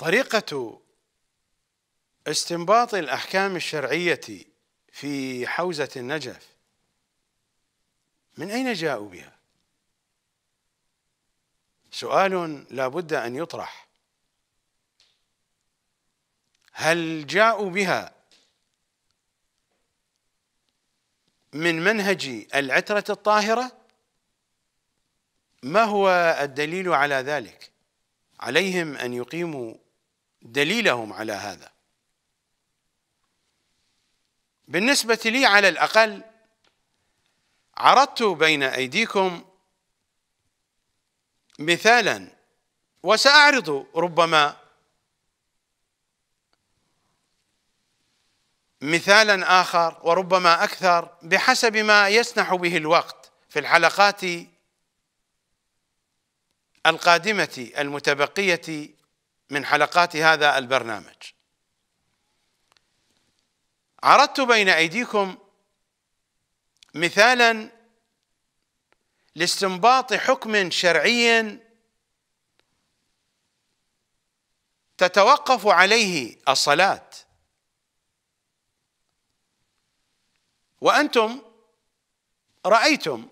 طريقة استنباط الأحكام الشرعية في حوزة النجف من أين جاءوا بها؟ سؤال لا بد أن يطرح هل جاءوا بها من منهج العترة الطاهرة؟ ما هو الدليل على ذلك؟ عليهم أن يقيموا دليلهم على هذا بالنسبة لي على الأقل عرضت بين أيديكم مثالا وسأعرض ربما مثالا آخر وربما أكثر بحسب ما يسنح به الوقت في الحلقات القادمة المتبقية من حلقات هذا البرنامج عرضت بين ايديكم مثالا لاستنباط حكم شرعي تتوقف عليه الصلاه وانتم رايتم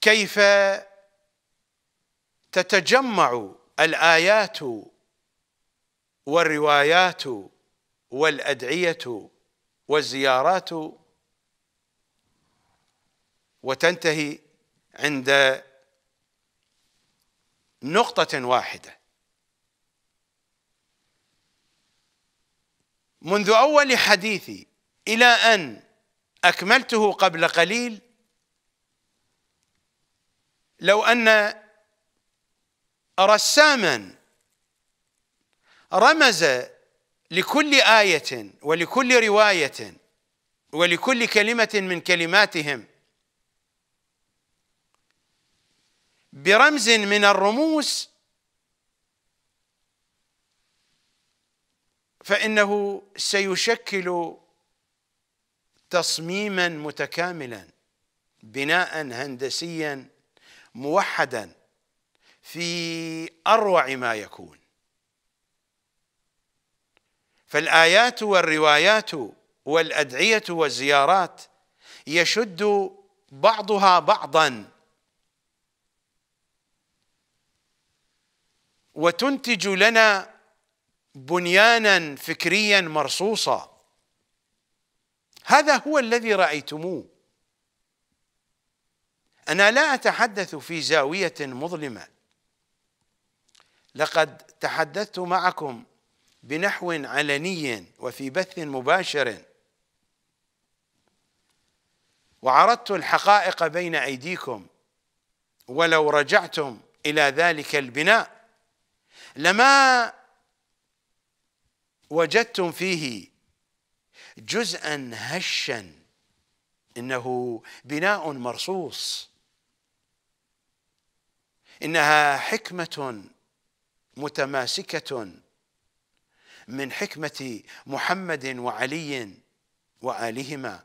كيف تتجمع الايات والروايات والادعيه والزيارات وتنتهي عند نقطه واحده منذ اول حديثي الى ان اكملته قبل قليل لو ان رساما رمز لكل آية ولكل رواية ولكل كلمة من كلماتهم برمز من الرموز فإنه سيشكل تصميما متكاملا بناء هندسيا موحدا في اروع ما يكون فالايات والروايات والادعيه والزيارات يشد بعضها بعضا وتنتج لنا بنيانا فكريا مرصوصا هذا هو الذي رايتموه انا لا اتحدث في زاويه مظلمه لقد تحدثت معكم بنحو علني وفي بث مباشر وعرضت الحقائق بين ايديكم ولو رجعتم الى ذلك البناء لما وجدتم فيه جزءا هشا انه بناء مرصوص انها حكمه متماسكة من حكمة محمد وعلي وآلهما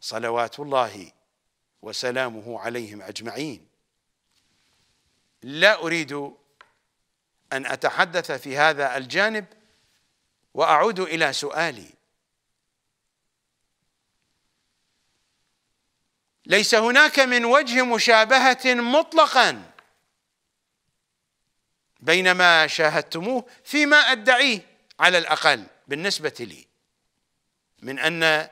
صلوات الله وسلامه عليهم أجمعين لا أريد أن أتحدث في هذا الجانب وأعود إلى سؤالي ليس هناك من وجه مشابهة مطلقاً بينما شاهدتموه فيما ادعيه على الاقل بالنسبه لي من ان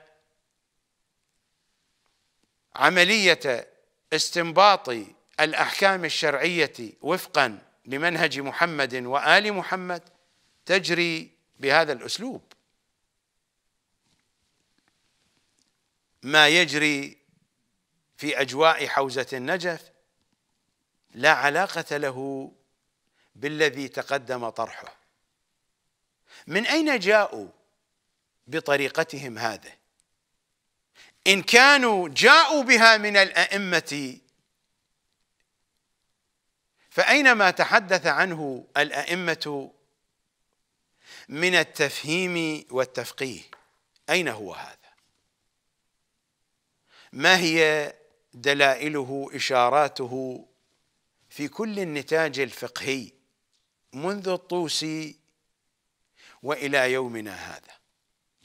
عمليه استنباط الاحكام الشرعيه وفقا لمنهج محمد وال محمد تجري بهذا الاسلوب ما يجري في اجواء حوزه النجف لا علاقه له بالذي تقدم طرحه من اين جاءوا بطريقتهم هذه ان كانوا جاءوا بها من الائمه فاين ما تحدث عنه الائمه من التفهيم والتفقيه اين هو هذا ما هي دلائله اشاراته في كل النتاج الفقهي منذ الطوسي والى يومنا هذا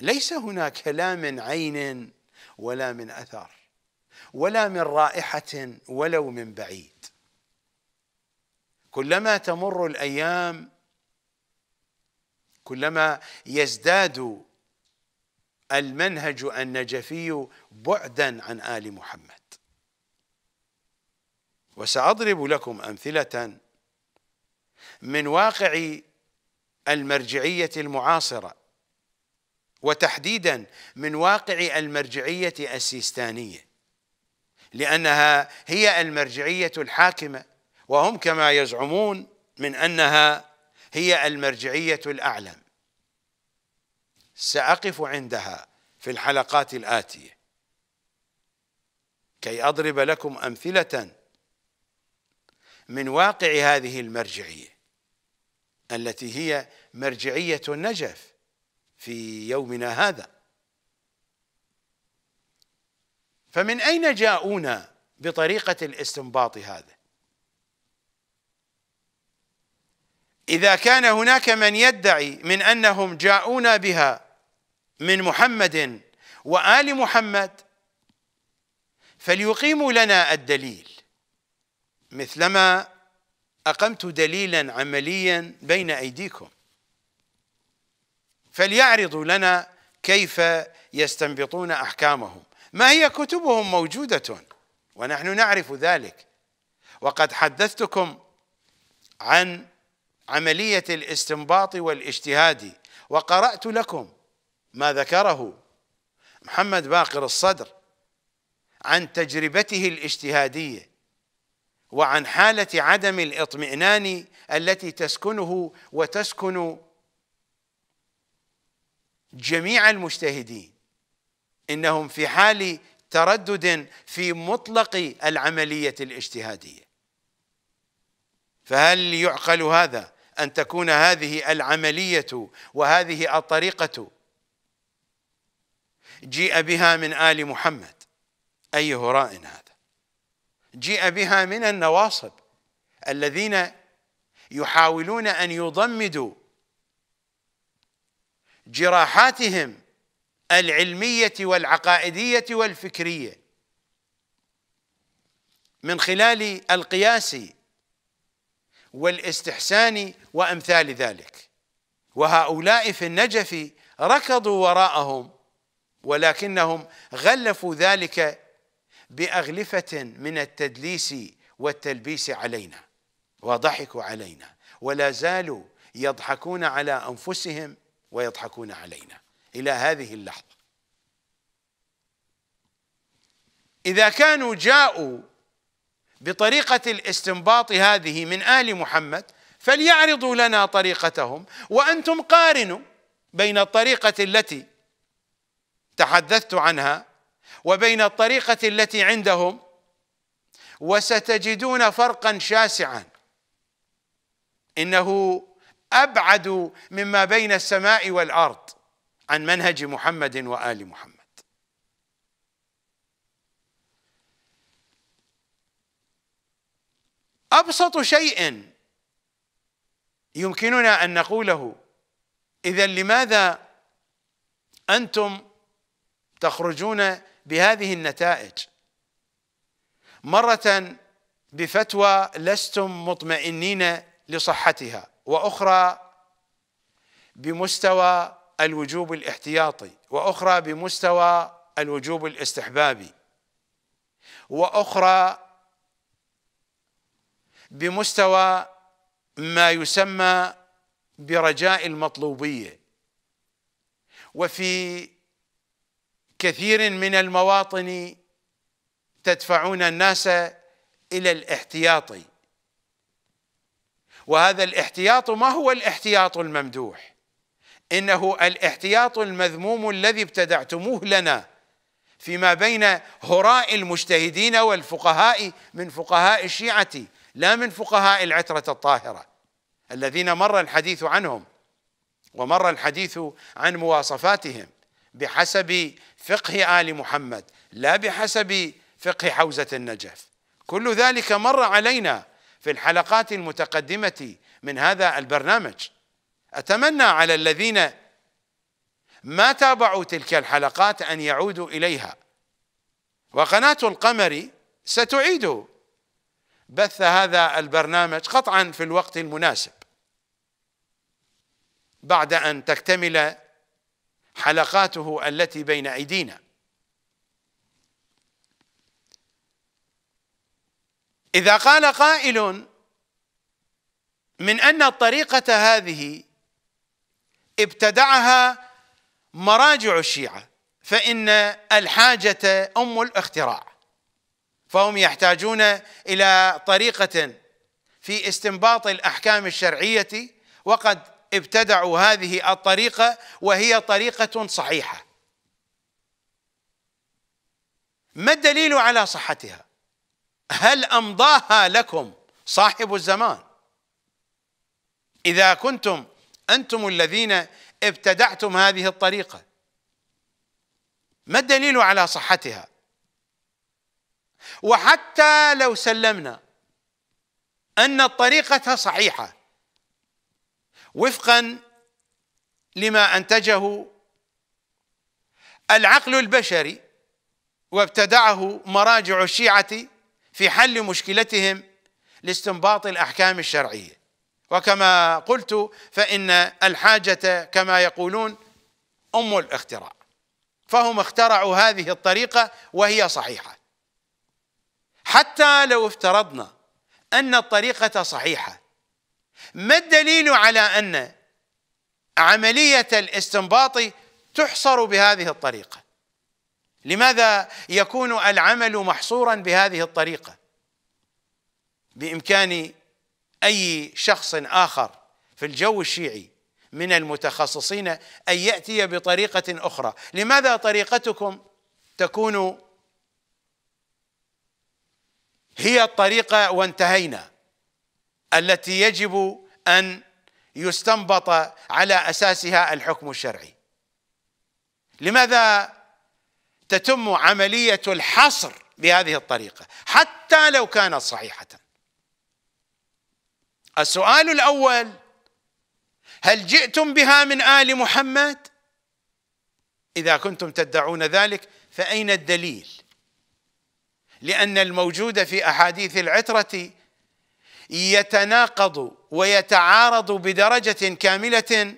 ليس هناك لا من عين ولا من اثر ولا من رائحه ولو من بعيد كلما تمر الايام كلما يزداد المنهج النجفي بعدا عن ال محمد وساضرب لكم امثله من واقع المرجعيه المعاصره وتحديدا من واقع المرجعيه السيستانيه لانها هي المرجعيه الحاكمه وهم كما يزعمون من انها هي المرجعيه الاعلم ساقف عندها في الحلقات الاتيه كي اضرب لكم امثله من واقع هذه المرجعيه التي هي مرجعية النجف في يومنا هذا فمن أين جاءونا بطريقة الاستنباط هذا إذا كان هناك من يدعي من أنهم جاءونا بها من محمد وآل محمد فليقيموا لنا الدليل مثلما أقمت دليلا عمليا بين أيديكم فليعرضوا لنا كيف يستنبطون أحكامهم ما هي كتبهم موجودة ونحن نعرف ذلك وقد حدثتكم عن عملية الاستنباط والاجتهاد وقرأت لكم ما ذكره محمد باقر الصدر عن تجربته الاجتهادية وعن حالة عدم الإطمئنان التي تسكنه وتسكن جميع المجتهدين إنهم في حال تردد في مطلق العملية الاجتهادية فهل يعقل هذا أن تكون هذه العملية وهذه الطريقة جيء بها من آل محمد أي هراء هذا جيء بها من النواصب الذين يحاولون ان يضمدوا جراحاتهم العلميه والعقائديه والفكريه من خلال القياس والاستحسان وامثال ذلك وهؤلاء في النجف ركضوا وراءهم ولكنهم غلفوا ذلك باغلفه من التدليس والتلبيس علينا وضحكوا علينا ولا زالوا يضحكون على انفسهم ويضحكون علينا الى هذه اللحظه اذا كانوا جاءوا بطريقه الاستنباط هذه من ال محمد فليعرضوا لنا طريقتهم وانتم قارنوا بين الطريقه التي تحدثت عنها وبين الطريقة التي عندهم وستجدون فرقا شاسعا إنه أبعد مما بين السماء والأرض عن منهج محمد وآل محمد أبسط شيء يمكننا أن نقوله إذا لماذا أنتم تخرجون بهذه النتائج مرة بفتوى لستم مطمئنين لصحتها واخرى بمستوى الوجوب الاحتياطي واخرى بمستوى الوجوب الاستحبابي واخرى بمستوى ما يسمى برجاء المطلوبيه وفي كثير من المواطن تدفعون الناس الى الاحتياط وهذا الاحتياط ما هو الاحتياط الممدوح انه الاحتياط المذموم الذي ابتدعتموه لنا فيما بين هراء المجتهدين والفقهاء من فقهاء الشيعه لا من فقهاء العتره الطاهره الذين مر الحديث عنهم ومر الحديث عن مواصفاتهم بحسب فقه آل محمد لا بحسب فقه حوزة النجف كل ذلك مر علينا في الحلقات المتقدمة من هذا البرنامج أتمنى على الذين ما تابعوا تلك الحلقات أن يعودوا إليها وقناة القمر ستعيد بث هذا البرنامج قطعا في الوقت المناسب بعد أن تكتمل حلقاته التي بين أيدينا إذا قال قائل من أن الطريقة هذه ابتدعها مراجع الشيعة فإن الحاجة أم الاختراع فهم يحتاجون إلى طريقة في استنباط الأحكام الشرعية وقد ابتدعوا هذه الطريقه وهي طريقه صحيحه ما الدليل على صحتها هل امضاها لكم صاحب الزمان اذا كنتم انتم الذين ابتدعتم هذه الطريقه ما الدليل على صحتها وحتى لو سلمنا ان الطريقه صحيحه وفقا لما انتجه العقل البشري وابتدعه مراجع الشيعه في حل مشكلتهم لاستنباط الاحكام الشرعيه وكما قلت فان الحاجه كما يقولون ام الاختراع فهم اخترعوا هذه الطريقه وهي صحيحه حتى لو افترضنا ان الطريقه صحيحه ما الدليل على ان عمليه الاستنباط تحصر بهذه الطريقه لماذا يكون العمل محصورا بهذه الطريقه بامكان اي شخص اخر في الجو الشيعي من المتخصصين ان ياتي بطريقه اخرى لماذا طريقتكم تكون هي الطريقه وانتهينا التي يجب ان يستنبط على اساسها الحكم الشرعي لماذا تتم عمليه الحصر بهذه الطريقه حتى لو كانت صحيحه السؤال الاول هل جئتم بها من ال محمد اذا كنتم تدعون ذلك فاين الدليل لان الموجود في احاديث العتره يتناقض ويتعارض بدرجه كامله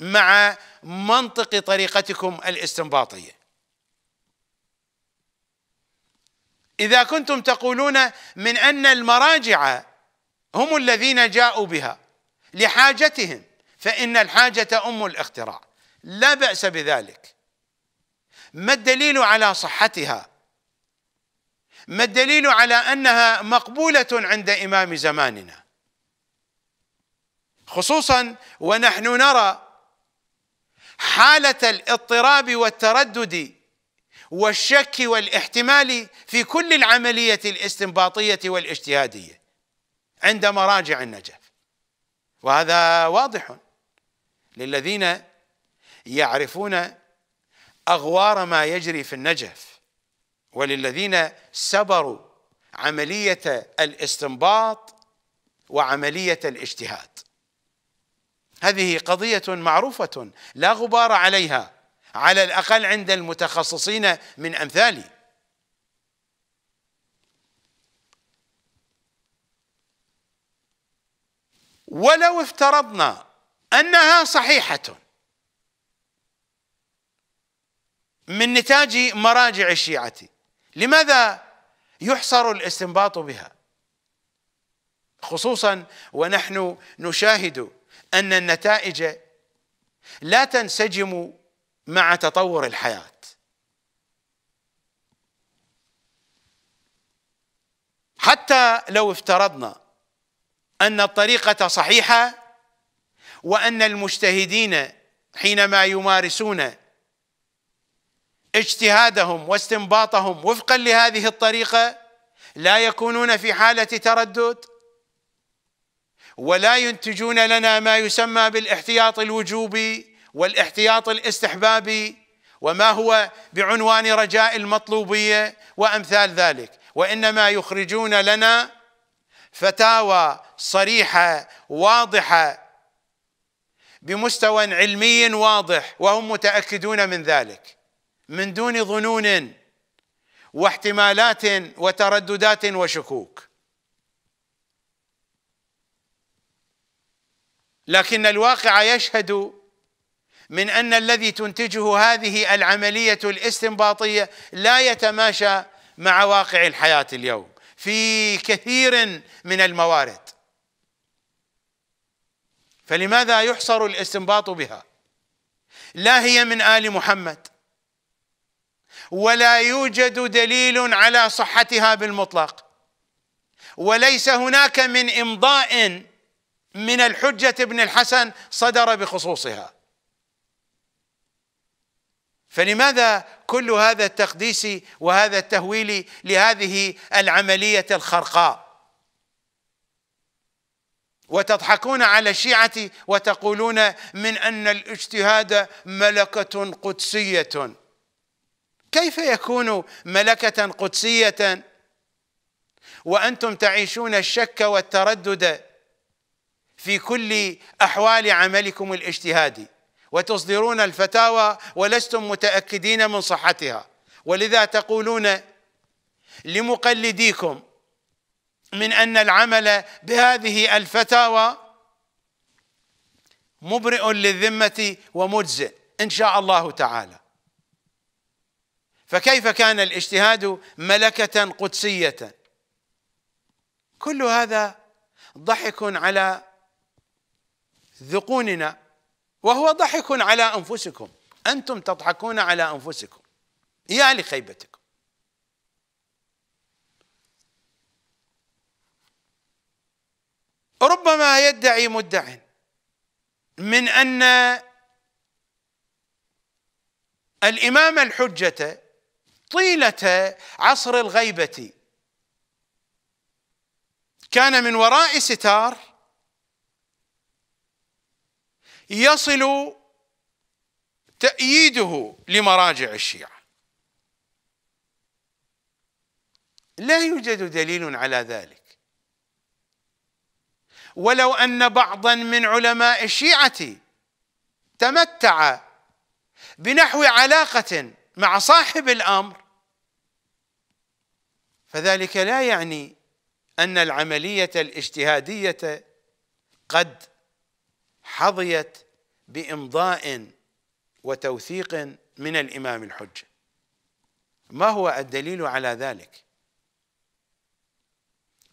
مع منطق طريقتكم الاستنباطيه اذا كنتم تقولون من ان المراجع هم الذين جاءوا بها لحاجتهم فان الحاجه ام الاختراع لا باس بذلك ما الدليل على صحتها ما الدليل على انها مقبوله عند امام زماننا خصوصا ونحن نرى حاله الاضطراب والتردد والشك والاحتمال في كل العمليه الاستنباطيه والاجتهاديه عند مراجع النجف وهذا واضح للذين يعرفون اغوار ما يجري في النجف وللذين سبروا عملية الاستنباط وعملية الاجتهاد هذه قضية معروفة لا غبار عليها على الأقل عند المتخصصين من أمثالي ولو افترضنا أنها صحيحة من نتاج مراجع الشيعة لماذا يحصر الاستنباط بها خصوصا ونحن نشاهد ان النتائج لا تنسجم مع تطور الحياه حتى لو افترضنا ان الطريقه صحيحه وان المجتهدين حينما يمارسون اجتهادهم واستنباطهم وفقا لهذه الطريقه لا يكونون في حاله تردد ولا ينتجون لنا ما يسمى بالاحتياط الوجوبي والاحتياط الاستحبابي وما هو بعنوان رجاء المطلوبيه وامثال ذلك وانما يخرجون لنا فتاوى صريحه واضحه بمستوى علمي واضح وهم متاكدون من ذلك من دون ظنون واحتمالات وترددات وشكوك لكن الواقع يشهد من ان الذي تنتجه هذه العمليه الاستنباطيه لا يتماشى مع واقع الحياه اليوم في كثير من الموارد فلماذا يحصر الاستنباط بها لا هي من ال محمد ولا يوجد دليل على صحتها بالمطلق وليس هناك من امضاء من الحجه ابن الحسن صدر بخصوصها فلماذا كل هذا التقديس وهذا التهويل لهذه العمليه الخرقاء وتضحكون على الشيعه وتقولون من ان الاجتهاد ملكه قدسيه كيف يكون ملكة قدسية وأنتم تعيشون الشك والتردد في كل أحوال عملكم الاجتهادي وتصدرون الفتاوى ولستم متأكدين من صحتها ولذا تقولون لمقلديكم من أن العمل بهذه الفتاوى مبرئ للذمة ومجزئ إن شاء الله تعالى فكيف كان الاجتهاد ملكة قدسية كل هذا ضحك على ذقوننا وهو ضحك على أنفسكم أنتم تضحكون على أنفسكم يا لخيبتكم ربما يدعي مدع من أن الإمام الحجة طيله عصر الغيبه كان من وراء ستار يصل تأييده لمراجع الشيعة لا يوجد دليل على ذلك ولو أن بعضا من علماء الشيعة تمتع بنحو علاقة مع صاحب الأمر فذلك لا يعني أن العملية الاجتهادية قد حظيت بإمضاء وتوثيق من الإمام الحجة ما هو الدليل على ذلك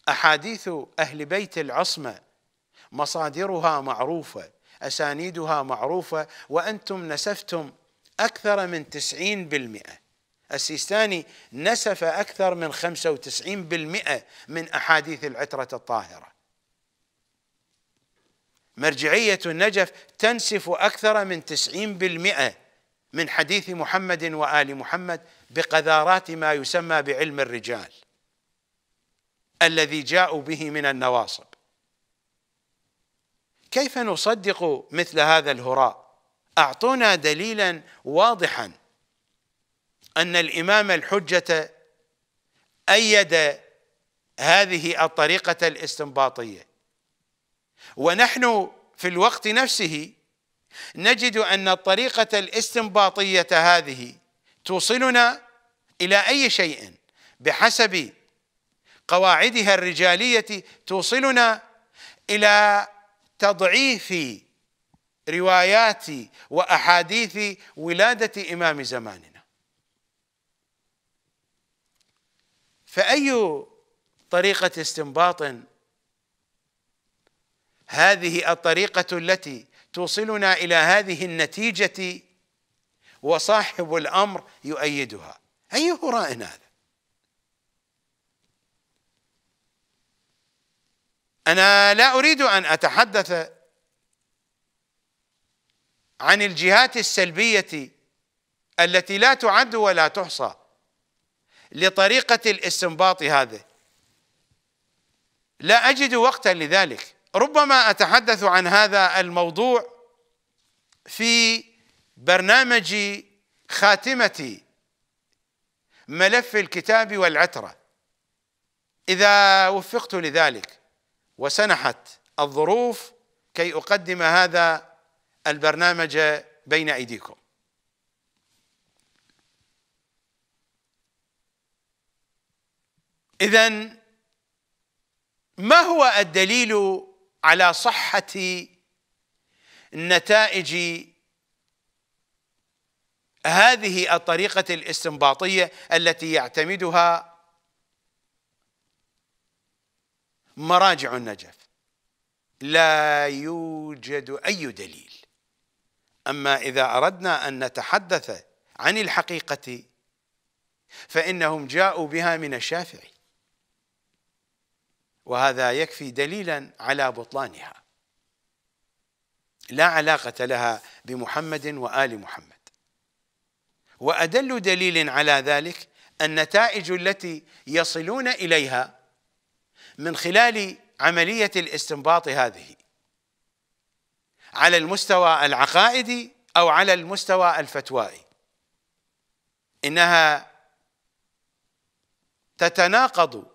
أحاديث أهل بيت العصمة مصادرها معروفة أسانيدها معروفة وأنتم نسفتم أكثر من تسعين بالمئة السيستاني نسف أكثر من 95% من أحاديث العترة الطاهرة مرجعية النجف تنسف أكثر من 90% من حديث محمد وآل محمد بقذارات ما يسمى بعلم الرجال الذي جاءوا به من النواصب كيف نصدق مثل هذا الهراء أعطونا دليلا واضحا ان الامام الحجه ايد هذه الطريقه الاستنباطيه ونحن في الوقت نفسه نجد ان الطريقه الاستنباطيه هذه توصلنا الى اي شيء بحسب قواعدها الرجاليه توصلنا الى تضعيف روايات واحاديث ولاده امام زماننا فأي طريقة استنباط هذه الطريقة التي توصلنا إلى هذه النتيجة وصاحب الأمر يؤيدها أي هراء هذا أنا لا أريد أن أتحدث عن الجهات السلبية التي لا تعد ولا تحصى لطريقة الاستنباط هذا لا أجد وقتا لذلك ربما أتحدث عن هذا الموضوع في برنامج خاتمة ملف الكتاب والعترة إذا وفقت لذلك وسنحت الظروف كي أقدم هذا البرنامج بين أيديكم اذا ما هو الدليل على صحه نتائج هذه الطريقه الاستنباطيه التي يعتمدها مراجع النجف لا يوجد اي دليل اما اذا اردنا ان نتحدث عن الحقيقه فانهم جاءوا بها من الشافعي وهذا يكفي دليلا على بطلانها لا علاقة لها بمحمد وآل محمد وأدل دليل على ذلك النتائج التي يصلون إليها من خلال عملية الاستنباط هذه على المستوى العقائدي أو على المستوى الفتوائي إنها تتناقض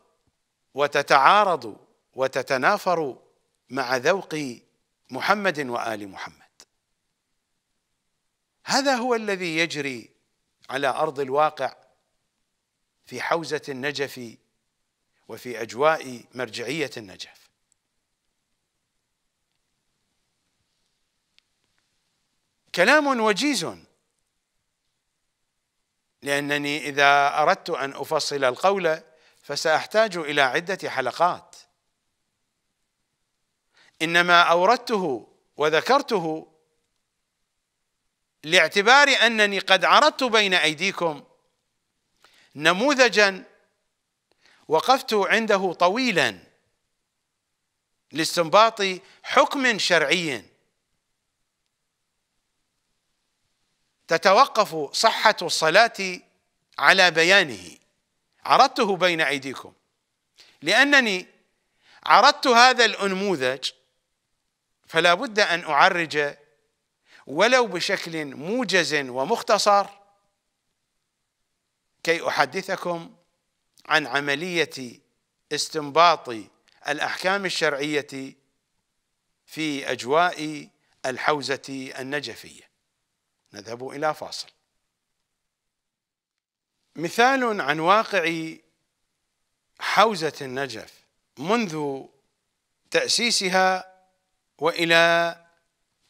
وتتعارض وتتنافر مع ذوق محمد وال محمد هذا هو الذي يجري على ارض الواقع في حوزه النجف وفي اجواء مرجعيه النجف كلام وجيز لانني اذا اردت ان افصل القول فساحتاج الى عده حلقات انما اوردته وذكرته لاعتبار انني قد عرضت بين ايديكم نموذجا وقفت عنده طويلا لاستنباط حكم شرعي تتوقف صحه الصلاه على بيانه عرضته بين ايديكم لانني عرضت هذا الانموذج فلا بد ان اعرج ولو بشكل موجز ومختصر كي احدثكم عن عمليه استنباط الاحكام الشرعيه في اجواء الحوزه النجفيه نذهب الى فاصل مثال عن واقع حوزة النجف منذ تأسيسها وإلى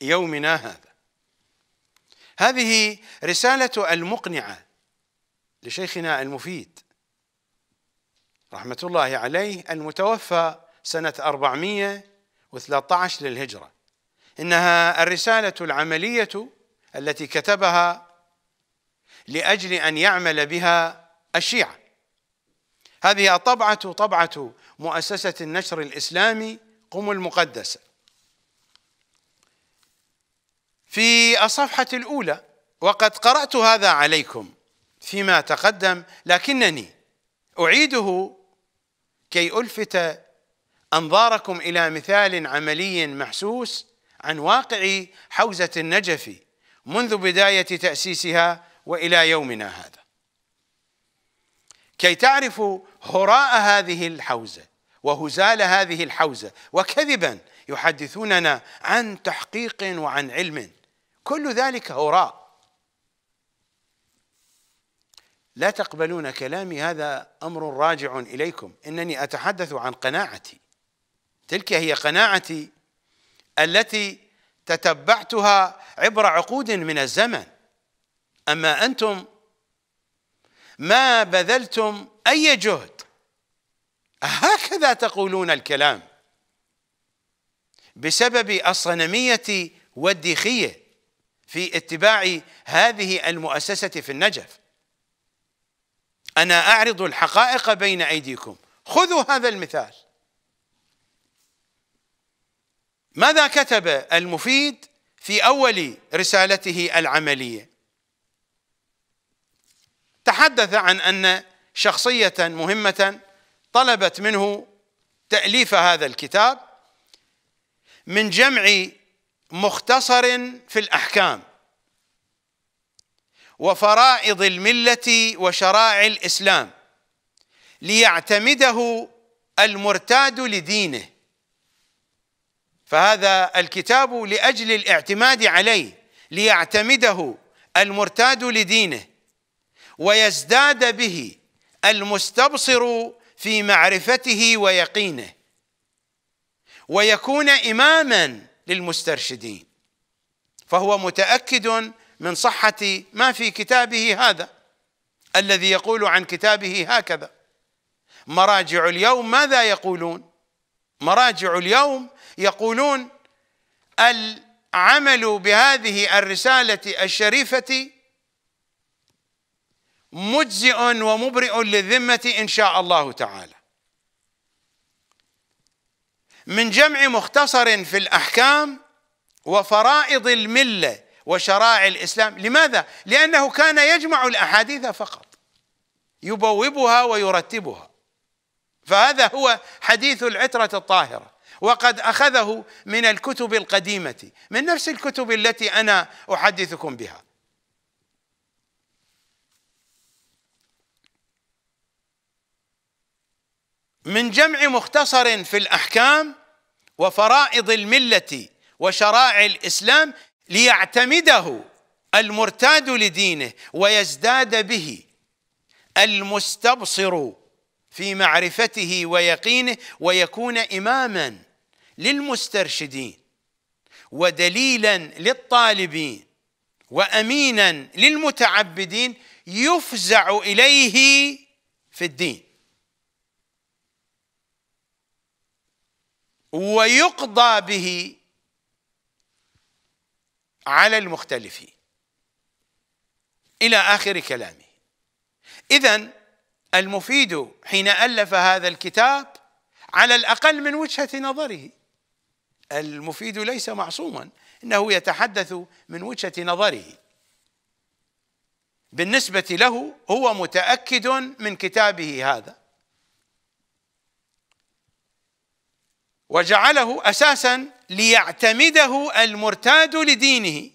يومنا هذا هذه رسالة المقنعة لشيخنا المفيد رحمة الله عليه المتوفى سنة 413 للهجرة إنها الرسالة العملية التي كتبها لأجل أن يعمل بها الشيعة هذه طبعه طبعة مؤسسة النشر الإسلامي قم المقدسة في الصفحة الأولى وقد قرأت هذا عليكم فيما تقدم لكنني أعيده كي ألفت أنظاركم إلى مثال عملي محسوس عن واقع حوزة النجف منذ بداية تأسيسها والى يومنا هذا كي تعرفوا هراء هذه الحوزه وهزال هذه الحوزه وكذبا يحدثوننا عن تحقيق وعن علم كل ذلك هراء لا تقبلون كلامي هذا امر راجع اليكم انني اتحدث عن قناعتي تلك هي قناعتي التي تتبعتها عبر عقود من الزمن أما أنتم ما بذلتم أي جهد هكذا تقولون الكلام بسبب الصنمية والديخية في اتباع هذه المؤسسة في النجف أنا أعرض الحقائق بين أيديكم خذوا هذا المثال ماذا كتب المفيد في أول رسالته العملية تحدث عن ان شخصيه مهمه طلبت منه تاليف هذا الكتاب من جمع مختصر في الاحكام وفرائض المله وشرائع الاسلام ليعتمده المرتاد لدينه فهذا الكتاب لاجل الاعتماد عليه ليعتمده المرتاد لدينه ويزداد به المستبصر في معرفته ويقينه ويكون اماما للمسترشدين فهو متاكد من صحه ما في كتابه هذا الذي يقول عن كتابه هكذا مراجع اليوم ماذا يقولون مراجع اليوم يقولون العمل بهذه الرساله الشريفه مجزئ ومبرئ للذمة إن شاء الله تعالى من جمع مختصر في الأحكام وفرائض الملة وشرائع الإسلام لماذا؟ لأنه كان يجمع الأحاديث فقط يبوبها ويرتبها فهذا هو حديث العترة الطاهرة وقد أخذه من الكتب القديمة من نفس الكتب التي أنا أحدثكم بها من جمع مختصر في الاحكام وفرائض المله وشرائع الاسلام ليعتمده المرتاد لدينه ويزداد به المستبصر في معرفته ويقينه ويكون اماما للمسترشدين ودليلا للطالبين وامينا للمتعبدين يفزع اليه في الدين ويقضى به على المختلفين الى اخر كلامه اذا المفيد حين الف هذا الكتاب على الاقل من وجهه نظره المفيد ليس معصوما انه يتحدث من وجهه نظره بالنسبه له هو متاكد من كتابه هذا وجعله اساسا ليعتمده المرتاد لدينه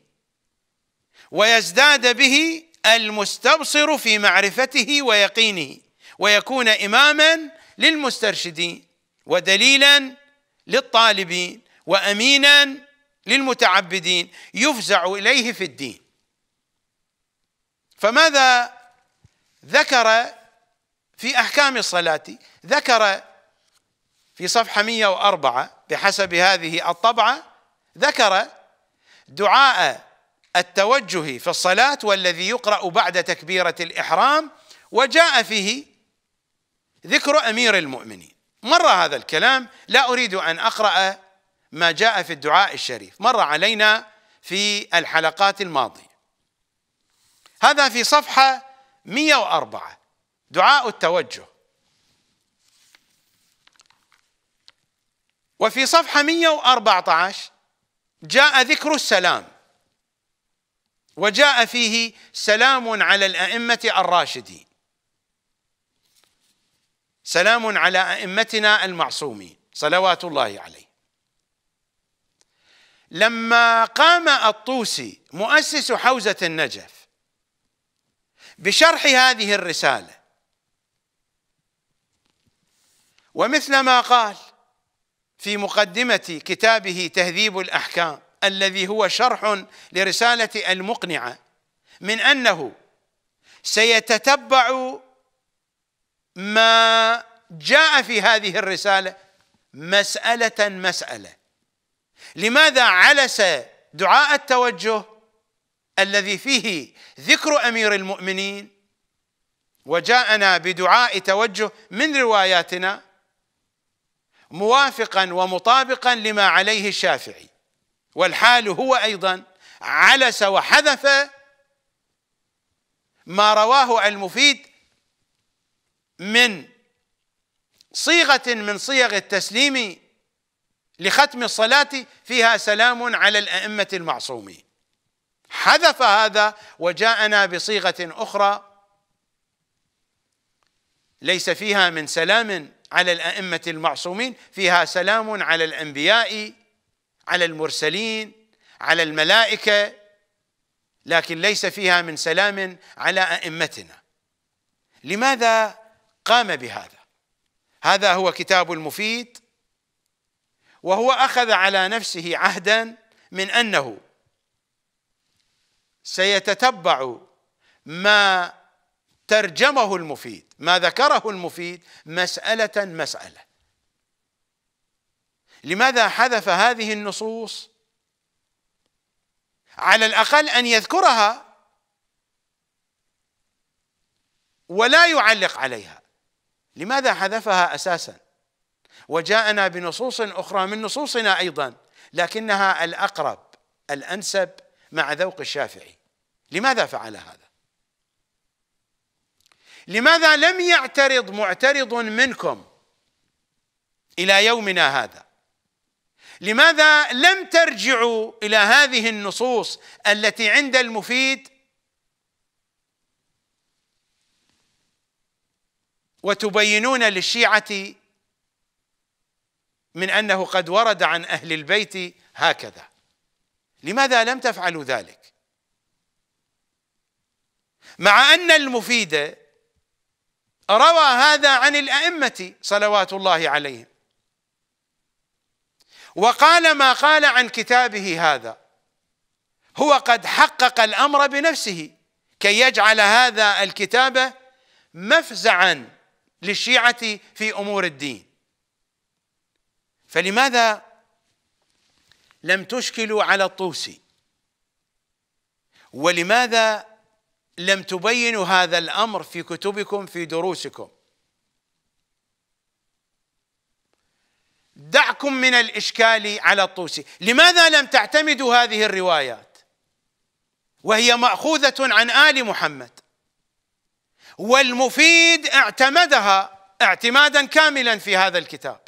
ويزداد به المستبصر في معرفته ويقينه ويكون اماما للمسترشدين ودليلا للطالبين وامينا للمتعبدين يفزع اليه في الدين فماذا ذكر في احكام الصلاه ذكر في صفحة 104 بحسب هذه الطبعة ذكر دعاء التوجه في الصلاة والذي يقرأ بعد تكبيرة الإحرام وجاء فيه ذكر أمير المؤمنين مر هذا الكلام لا أريد أن أقرأ ما جاء في الدعاء الشريف مر علينا في الحلقات الماضية هذا في صفحة 104 دعاء التوجه وفي صفحة 114 جاء ذكر السلام وجاء فيه سلام على الأئمة الراشدين سلام على أئمتنا المعصومين صلوات الله عليه لما قام الطوسي مؤسس حوزة النجف بشرح هذه الرسالة ومثل ما قال في مقدمة كتابه تهذيب الأحكام الذي هو شرح لرسالة المقنعة من أنه سيتتبع ما جاء في هذه الرسالة مسألة مسألة لماذا علس دعاء التوجه الذي فيه ذكر أمير المؤمنين وجاءنا بدعاء توجه من رواياتنا موافقا ومطابقا لما عليه الشافعي والحال هو ايضا علس وحذف ما رواه المفيد من صيغه من صيغ التسليم لختم الصلاه فيها سلام على الائمه المعصومين حذف هذا وجاءنا بصيغه اخرى ليس فيها من سلام على الائمه المعصومين فيها سلام على الانبياء على المرسلين على الملائكه لكن ليس فيها من سلام على ائمتنا لماذا قام بهذا هذا هو كتاب المفيد وهو اخذ على نفسه عهدا من انه سيتتبع ما ترجمه المفيد ما ذكره المفيد مسألة مسألة لماذا حذف هذه النصوص على الأقل أن يذكرها ولا يعلق عليها لماذا حذفها أساسا وجاءنا بنصوص أخرى من نصوصنا أيضا لكنها الأقرب الأنسب مع ذوق الشافعي لماذا فعل هذا لماذا لم يعترض معترض منكم الى يومنا هذا لماذا لم ترجعوا الى هذه النصوص التي عند المفيد وتبينون للشيعه من انه قد ورد عن اهل البيت هكذا لماذا لم تفعلوا ذلك مع ان المفيد روى هذا عن الأئمة صلوات الله عليهم وقال ما قال عن كتابه هذا هو قد حقق الأمر بنفسه كي يجعل هذا الكتاب مفزعا للشيعة في أمور الدين فلماذا لم تشكلوا على الطوسي ولماذا لم تبينوا هذا الامر في كتبكم في دروسكم دعكم من الاشكال على الطوسي لماذا لم تعتمدوا هذه الروايات وهي ماخوذه عن ال محمد والمفيد اعتمدها اعتمادا كاملا في هذا الكتاب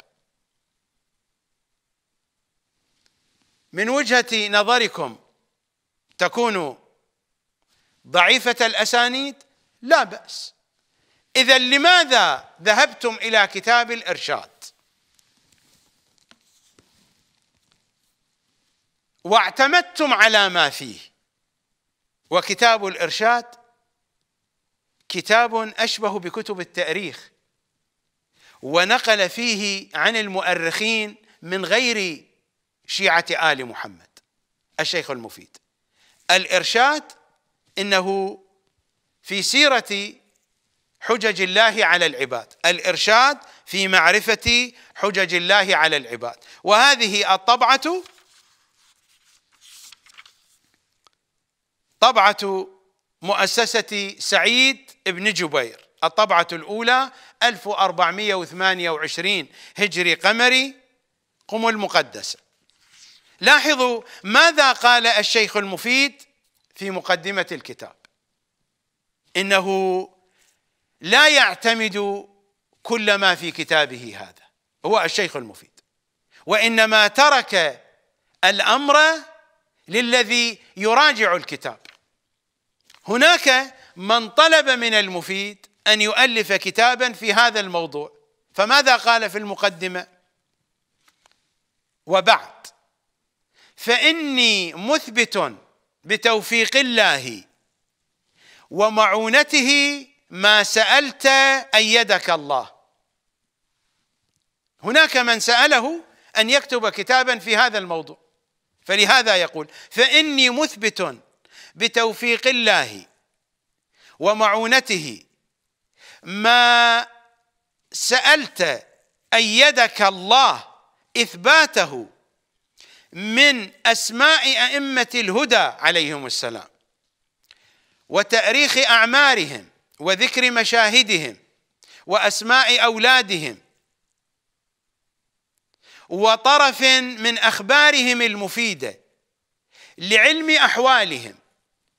من وجهه نظركم تكون ضعيفة الأسانيد لا بأس إذا لماذا ذهبتم إلى كتاب الإرشاد واعتمدتم على ما فيه وكتاب الإرشاد كتاب أشبه بكتب التأريخ ونقل فيه عن المؤرخين من غير شيعة آل محمد الشيخ المفيد الإرشاد انه في سيره حجج الله على العباد الارشاد في معرفه حجج الله على العباد وهذه الطبعه طبعه مؤسسه سعيد بن جبير الطبعة الأولى 1428 هجري قمري قم المقدسة لاحظوا ماذا قال الشيخ المفيد في مقدمه الكتاب انه لا يعتمد كل ما في كتابه هذا هو الشيخ المفيد وانما ترك الامر للذي يراجع الكتاب هناك من طلب من المفيد ان يؤلف كتابا في هذا الموضوع فماذا قال في المقدمه وبعد فاني مثبت بتوفيق الله ومعونته ما سألت أيدك الله هناك من سأله أن يكتب كتابا في هذا الموضوع فلهذا يقول فإني مثبت بتوفيق الله ومعونته ما سألت أيدك الله إثباته من اسماء ائمه الهدى عليهم السلام وتاريخ اعمارهم وذكر مشاهدهم واسماء اولادهم وطرف من اخبارهم المفيده لعلم احوالهم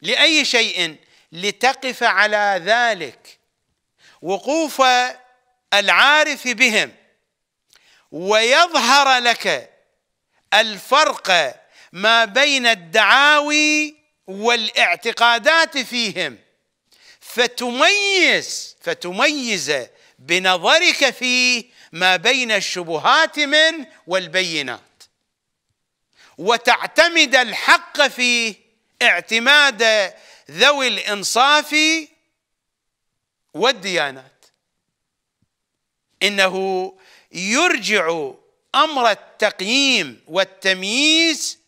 لاي شيء لتقف على ذلك وقوف العارف بهم ويظهر لك الفرق ما بين الدعاوي والاعتقادات فيهم فتميز فتميز بنظرك فيه ما بين الشبهات من والبينات وتعتمد الحق فيه اعتماد ذوي الانصاف والديانات انه يرجع امر التقييم والتمييز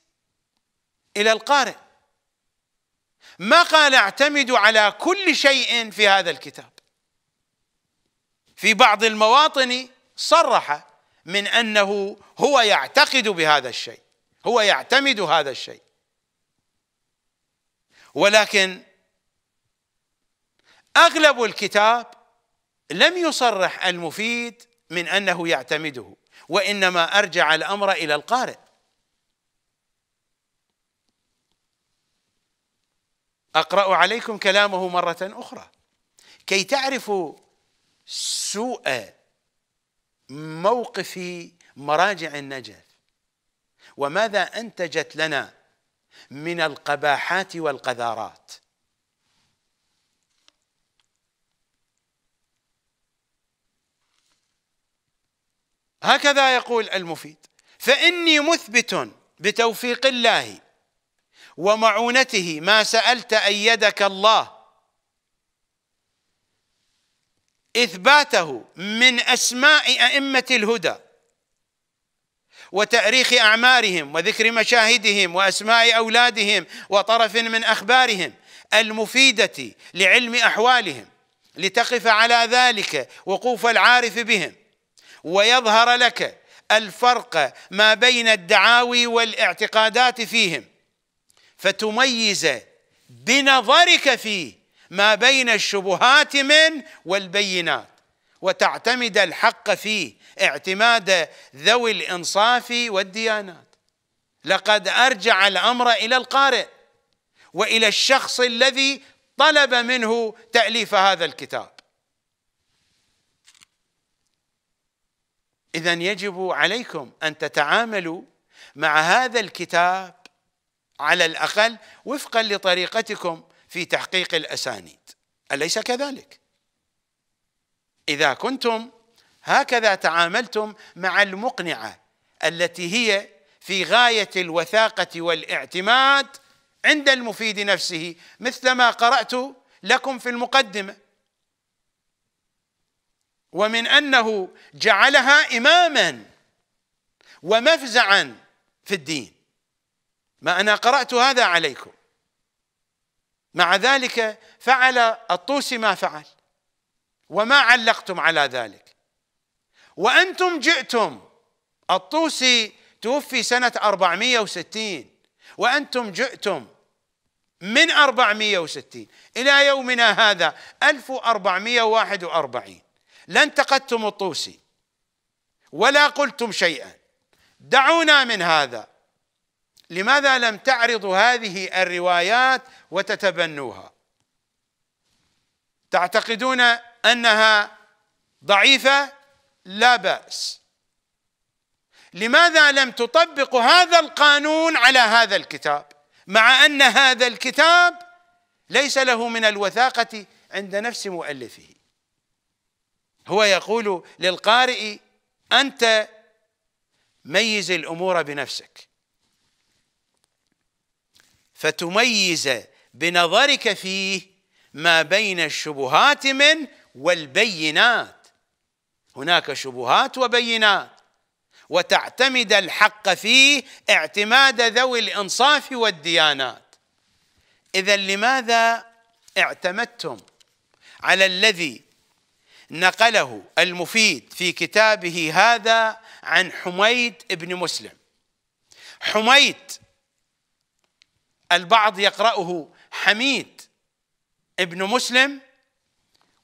الى القارئ ما قال اعتمد على كل شيء في هذا الكتاب في بعض المواطن صرح من انه هو يعتقد بهذا الشيء هو يعتمد هذا الشيء ولكن اغلب الكتاب لم يصرح المفيد من انه يعتمده وانما ارجع الامر الى القارئ اقرا عليكم كلامه مره اخرى كي تعرفوا سوء موقف مراجع النجف وماذا انتجت لنا من القباحات والقذارات هكذا يقول المفيد فاني مثبت بتوفيق الله ومعونته ما سالت ايدك الله اثباته من اسماء ائمه الهدى وتاريخ اعمارهم وذكر مشاهدهم واسماء اولادهم وطرف من اخبارهم المفيده لعلم احوالهم لتقف على ذلك وقوف العارف بهم ويظهر لك الفرق ما بين الدعاوي والاعتقادات فيهم فتميز بنظرك فيه ما بين الشبهات من والبينات وتعتمد الحق فيه اعتماد ذوي الانصاف والديانات لقد ارجع الامر الى القارئ والى الشخص الذي طلب منه تاليف هذا الكتاب اذا يجب عليكم ان تتعاملوا مع هذا الكتاب على الاقل وفقا لطريقتكم في تحقيق الاسانيد اليس كذلك اذا كنتم هكذا تعاملتم مع المقنعه التي هي في غايه الوثاقه والاعتماد عند المفيد نفسه مثل ما قرات لكم في المقدمه ومن انه جعلها اماما ومفزعا في الدين ما انا قرات هذا عليكم مع ذلك فعل الطوسي ما فعل وما علقتم على ذلك وانتم جئتم الطوسي توفي سنه 460 وانتم جئتم من 460 الى يومنا هذا 1441 لا انتقدتم الطوسي ولا قلتم شيئا دعونا من هذا لماذا لم تعرضوا هذه الروايات وتتبنوها تعتقدون انها ضعيفه لا باس لماذا لم تطبقوا هذا القانون على هذا الكتاب مع ان هذا الكتاب ليس له من الوثاقه عند نفس مؤلفه هو يقول للقارئ أنت ميز الأمور بنفسك فتميز بنظرك فيه ما بين الشبهات من والبينات هناك شبهات وبينات وتعتمد الحق فيه اعتماد ذوي الانصاف والديانات اذا لماذا اعتمدتم على الذي نقله المفيد في كتابه هذا عن حميد بن مسلم حميد البعض يقرأه حميد ابن مسلم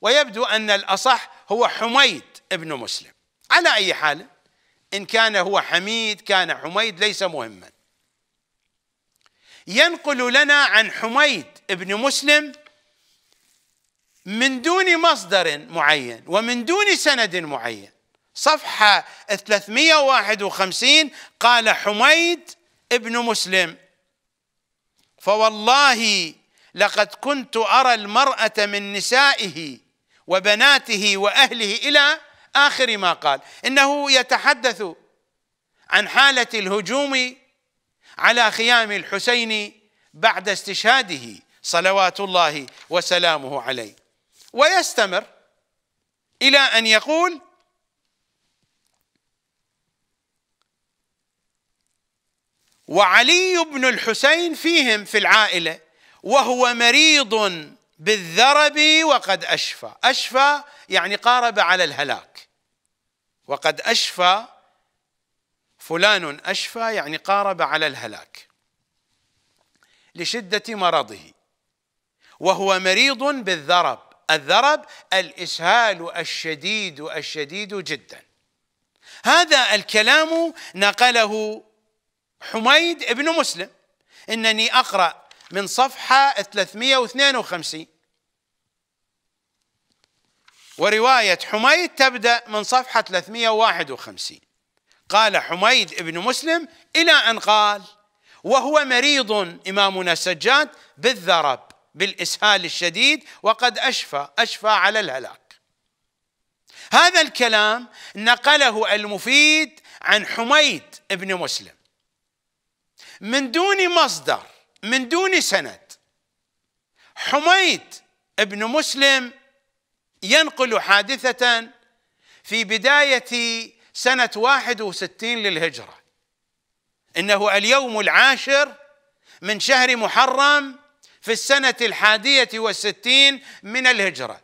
ويبدو أن الأصح هو حميد ابن مسلم على أي حال إن كان هو حميد كان حميد ليس مهما ينقل لنا عن حميد ابن مسلم من دون مصدر معين ومن دون سند معين صفحة 351 قال حميد ابن مسلم فوالله لقد كنت أرى المرأة من نسائه وبناته وأهله إلى آخر ما قال إنه يتحدث عن حالة الهجوم على خيام الحسين بعد استشهاده صلوات الله وسلامه عليه ويستمر إلى أن يقول وعلي بن الحسين فيهم في العائلة وهو مريض بالذرب وقد أشفى أشفى يعني قارب على الهلاك وقد أشفى فلان أشفى يعني قارب على الهلاك لشدة مرضه وهو مريض بالذرب الذرب الإسهال الشديد الشديد جدا هذا الكلام نقله حميد ابن مسلم إنني أقرأ من صفحة 352 ورواية حميد تبدأ من صفحة 351 قال حميد ابن مسلم إلى أن قال وهو مريض إمامنا السجاد بالذرب بالإسهال الشديد وقد أشفى أشفى على الهلاك هذا الكلام نقله المفيد عن حميد بن مسلم من دون مصدر من دون سند حميد بن مسلم ينقل حادثة في بداية سنة 61 للهجرة إنه اليوم العاشر من شهر محرم في السنة الحادية والستين من الهجرة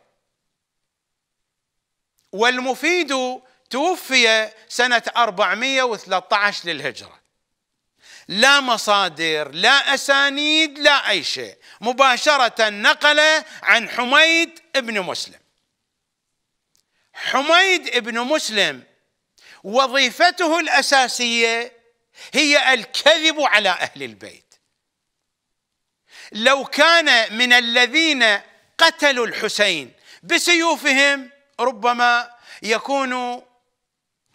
والمفيد توفي سنة 413 للهجرة لا مصادر لا أسانيد لا أي شيء مباشرة نقل عن حميد بن مسلم حميد بن مسلم وظيفته الأساسية هي الكذب على أهل البيت لو كان من الذين قتلوا الحسين بسيوفهم ربما يكون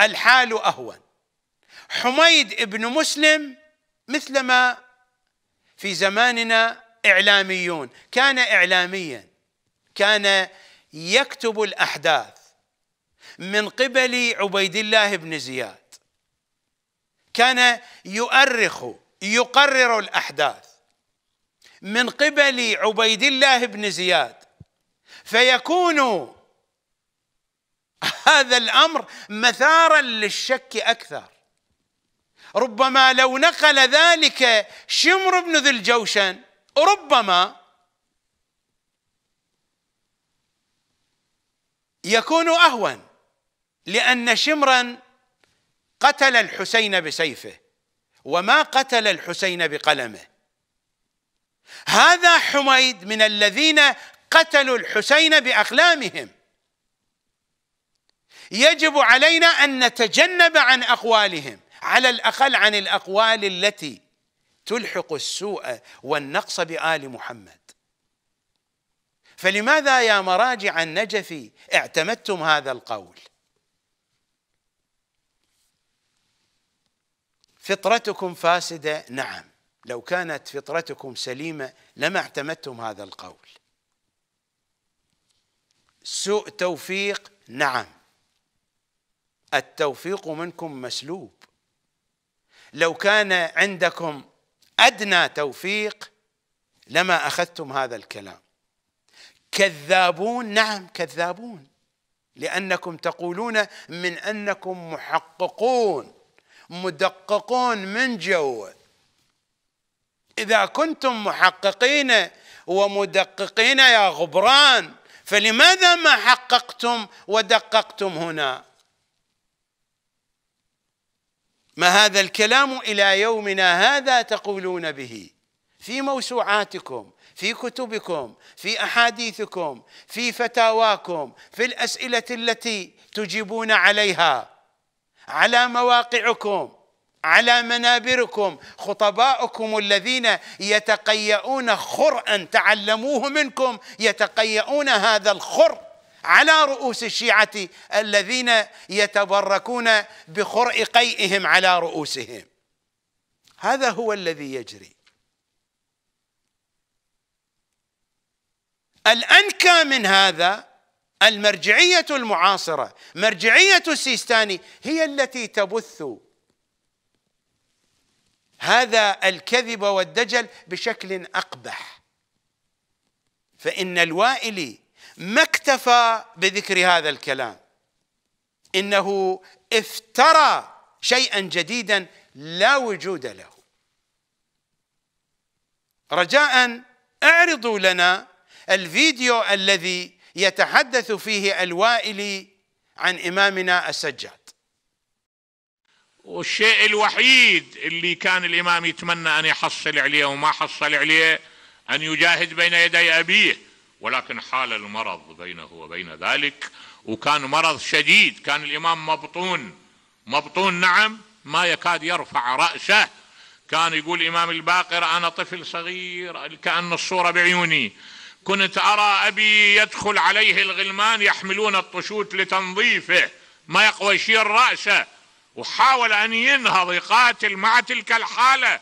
الحال اهون حميد بن مسلم مثلما في زماننا اعلاميون كان اعلاميا كان يكتب الاحداث من قبل عبيد الله بن زياد كان يؤرخ يقرر الاحداث من قبل عبيد الله بن زياد فيكون هذا الامر مثارا للشك اكثر ربما لو نقل ذلك شمر بن ذي الجوشن ربما يكون اهون لان شمرا قتل الحسين بسيفه وما قتل الحسين بقلمه هذا حميد من الذين قتلوا الحسين باقلامهم يجب علينا ان نتجنب عن اقوالهم على الاقل عن الاقوال التي تلحق السوء والنقص بال محمد فلماذا يا مراجع النجفي اعتمدتم هذا القول فطرتكم فاسده نعم لو كانت فطرتكم سليمة لما اعتمدتم هذا القول سوء توفيق نعم التوفيق منكم مسلوب لو كان عندكم أدنى توفيق لما أخذتم هذا الكلام كذابون نعم كذابون لأنكم تقولون من أنكم محققون مدققون من جوه إذا كنتم محققين ومدققين يا غبران فلماذا ما حققتم ودققتم هنا ما هذا الكلام إلى يومنا هذا تقولون به في موسوعاتكم في كتبكم في أحاديثكم في فتاواكم في الأسئلة التي تجيبون عليها على مواقعكم على منابركم خطباؤكم الذين يتقيؤون خرءا تعلموه منكم يتقيؤون هذا الخر على رؤوس الشيعة الذين يتبركون بخرء قيئهم على رؤوسهم هذا هو الذي يجري الأنكى من هذا المرجعية المعاصرة مرجعية السيستاني هي التي تبث هذا الكذب والدجل بشكل اقبح فان الوائلي ما اكتفى بذكر هذا الكلام انه افترى شيئا جديدا لا وجود له رجاء اعرضوا لنا الفيديو الذي يتحدث فيه الوائلي عن امامنا السجاد والشيء الوحيد اللي كان الإمام يتمنى أن يحصل عليه وما حصل عليه أن يجاهد بين يدي أبيه ولكن حال المرض بينه وبين ذلك وكان مرض شديد كان الإمام مبطون مبطون نعم ما يكاد يرفع رأسه كان يقول الإمام الباقر أنا طفل صغير كأن الصورة بعيوني كنت أرى أبي يدخل عليه الغلمان يحملون الطشوت لتنظيفه ما يقوى يشير رأسه وحاول أن ينهض يقاتل مع تلك الحالة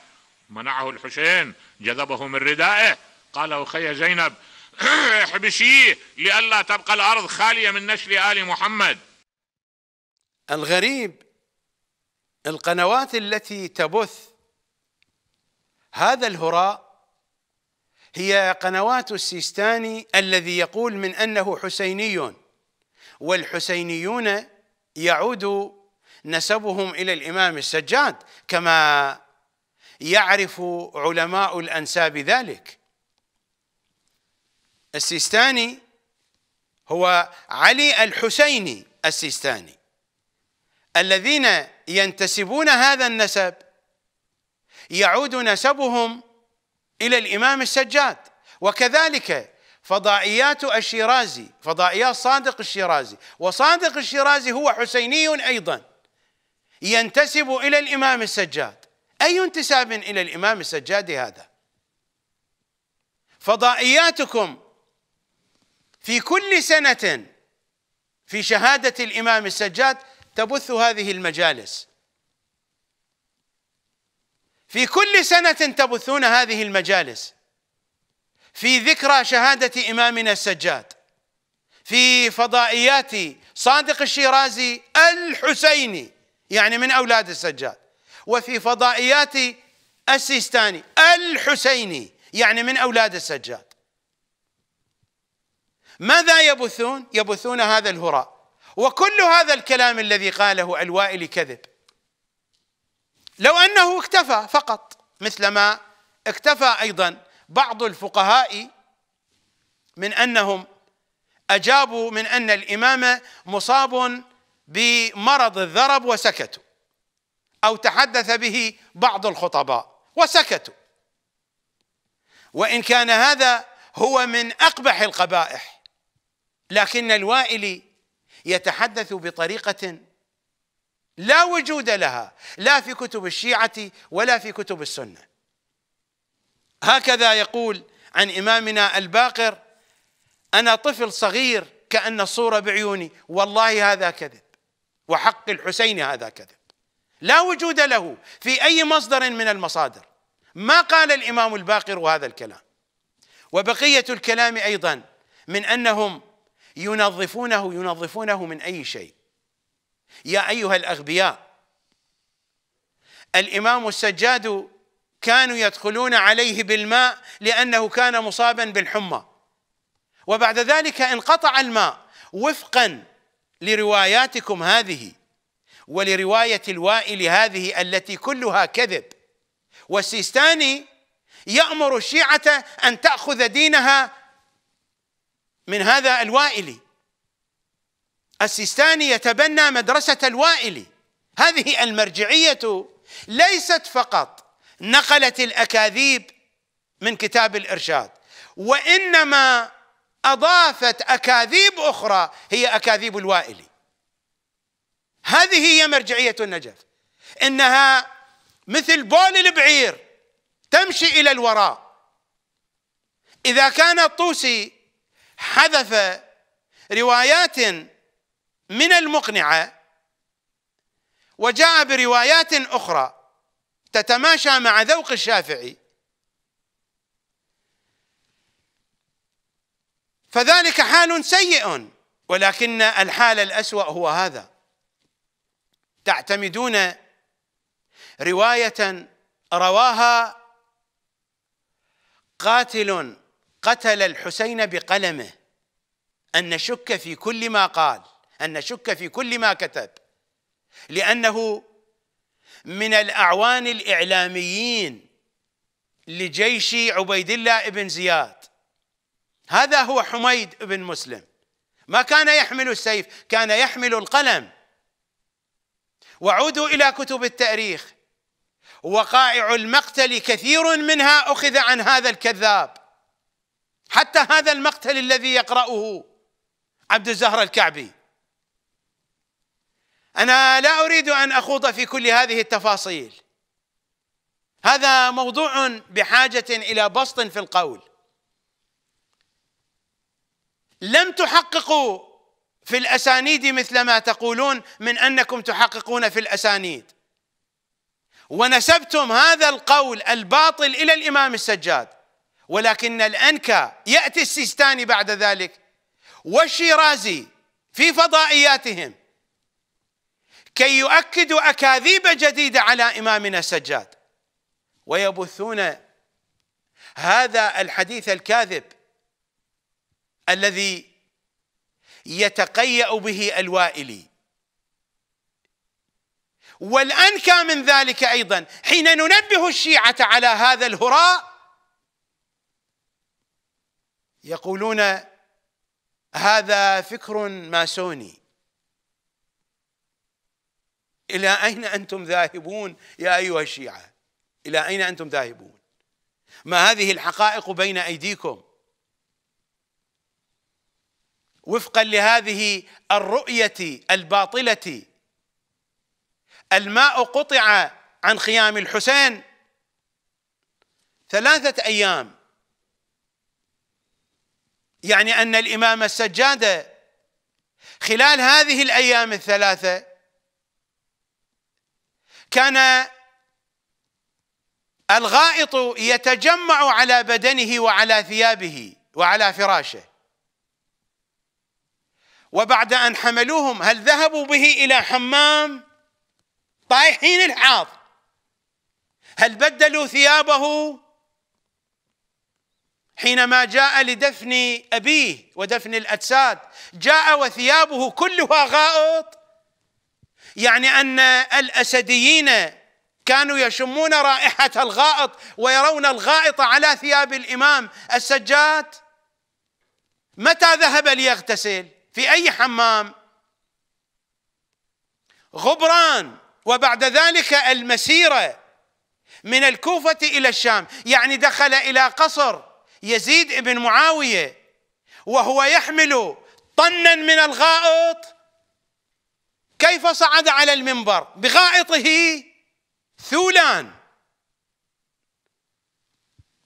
منعه الحسين جذبه من ردائه قال أخي زينب احبسيه لئلا تبقى الأرض خالية من نشر آل محمد الغريب القنوات التي تبث هذا الهراء هي قنوات السيستاني الذي يقول من انه حسيني والحسينيون يعود نسبهم إلى الإمام السجاد كما يعرف علماء الأنساب ذلك السيستاني هو علي الحسيني السيستاني الذين ينتسبون هذا النسب يعود نسبهم إلى الإمام السجاد وكذلك فضائيات الشيرازي فضائيات صادق الشيرازي وصادق الشيرازي هو حسيني أيضاً ينتسب إلى الإمام السجاد أي انتساب إلى الإمام السجاد هذا فضائياتكم في كل سنة في شهادة الإمام السجاد تبث هذه المجالس في كل سنة تبثون هذه المجالس في ذكرى شهادة إمامنا السجاد في فضائيات صادق الشيرازي الحسيني يعني من أولاد السجاد وفي فضائيات السيستاني الحسيني يعني من أولاد السجاد ماذا يبثون؟ يبثون هذا الهراء وكل هذا الكلام الذي قاله الوائل كذب لو أنه اكتفى فقط مثل ما اكتفى أيضا بعض الفقهاء من أنهم أجابوا من أن الإمام مصاب بمرض الذرب وسكتوا او تحدث به بعض الخطباء وسكتوا وان كان هذا هو من اقبح القبائح لكن الوائلي يتحدث بطريقه لا وجود لها لا في كتب الشيعه ولا في كتب السنه هكذا يقول عن امامنا الباقر انا طفل صغير كان الصوره بعيوني والله هذا كذب وحق الحسين هذا كذب لا وجود له في أي مصدر من المصادر ما قال الإمام الباقر هذا الكلام وبقية الكلام أيضا من أنهم ينظفونه ينظفونه من أي شيء يا أيها الأغبياء الإمام السجاد كانوا يدخلون عليه بالماء لأنه كان مصابا بالحمى وبعد ذلك انقطع الماء وفقا لرواياتكم هذه ولرواية الوائل هذه التي كلها كذب والسيستاني يأمر الشيعة أن تأخذ دينها من هذا الوائلي السيستاني يتبنى مدرسة الوائلي هذه المرجعية ليست فقط نقلت الأكاذيب من كتاب الإرشاد وإنما اضافت اكاذيب اخرى هي اكاذيب الوائلي هذه هي مرجعيه النجف انها مثل بول البعير تمشي الى الوراء اذا كان الطوسي حذف روايات من المقنعه وجاء بروايات اخرى تتماشى مع ذوق الشافعي فذلك حال سيء ولكن الحال الأسوأ هو هذا تعتمدون رواية رواها قاتل قتل الحسين بقلمه أن نشك في كل ما قال أن نشك في كل ما كتب لأنه من الأعوان الإعلاميين لجيش عبيد الله بن زياد هذا هو حميد بن مسلم ما كان يحمل السيف كان يحمل القلم وعودوا الى كتب التاريخ وقائع المقتل كثير منها اخذ عن هذا الكذاب حتى هذا المقتل الذي يقراه عبد الزهر الكعبي انا لا اريد ان اخوض في كل هذه التفاصيل هذا موضوع بحاجه الى بسط في القول لم تحققوا في الاسانيد مثل ما تقولون من انكم تحققون في الاسانيد ونسبتم هذا القول الباطل الى الامام السجاد ولكن الانكى ياتي السيستاني بعد ذلك والشيرازي في فضائياتهم كي يؤكدوا اكاذيب جديده على امامنا السجاد ويبثون هذا الحديث الكاذب الذي يتقيأ به الوائلي والأنكى من ذلك أيضا حين ننبه الشيعة على هذا الهراء يقولون هذا فكر ماسوني إلى أين أنتم ذاهبون يا أيها الشيعة إلى أين أنتم ذاهبون ما هذه الحقائق بين أيديكم وفقا لهذه الرؤيه الباطله الماء قطع عن خيام الحسين ثلاثه ايام يعني ان الامام السجاده خلال هذه الايام الثلاثه كان الغائط يتجمع على بدنه وعلى ثيابه وعلى فراشه وبعد أن حملوهم هل ذهبوا به إلى حمام طايحين الحاض هل بدلوا ثيابه حينما جاء لدفن أبيه ودفن الأجساد جاء وثيابه كلها غائط يعني أن الأسديين كانوا يشمون رائحة الغائط ويرون الغائط على ثياب الإمام السجاد متى ذهب ليغتسل في أي حمام غبران وبعد ذلك المسيرة من الكوفة إلى الشام يعني دخل إلى قصر يزيد بن معاوية وهو يحمل طنا من الغائط كيف صعد على المنبر بغائطه ثولان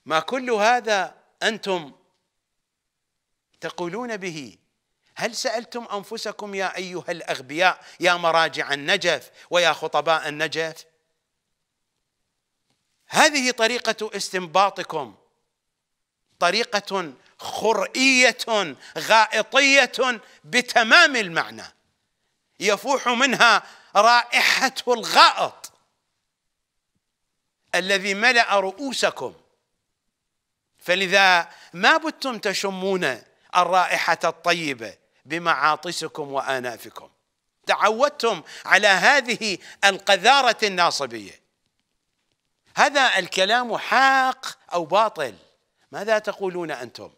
ما كل هذا انتم تقولون به هل سألتم أنفسكم يا أيها الأغبياء يا مراجع النجف ويا خطباء النجف هذه طريقة استنباطكم طريقة خرئية غائطية بتمام المعنى يفوح منها رائحة الغائط الذي ملأ رؤوسكم فلذا ما بتم تشمون الرائحة الطيبة بمعاطسكم وآنافكم تعودتم على هذه القذارة الناصبية هذا الكلام حق أو باطل ماذا تقولون أنتم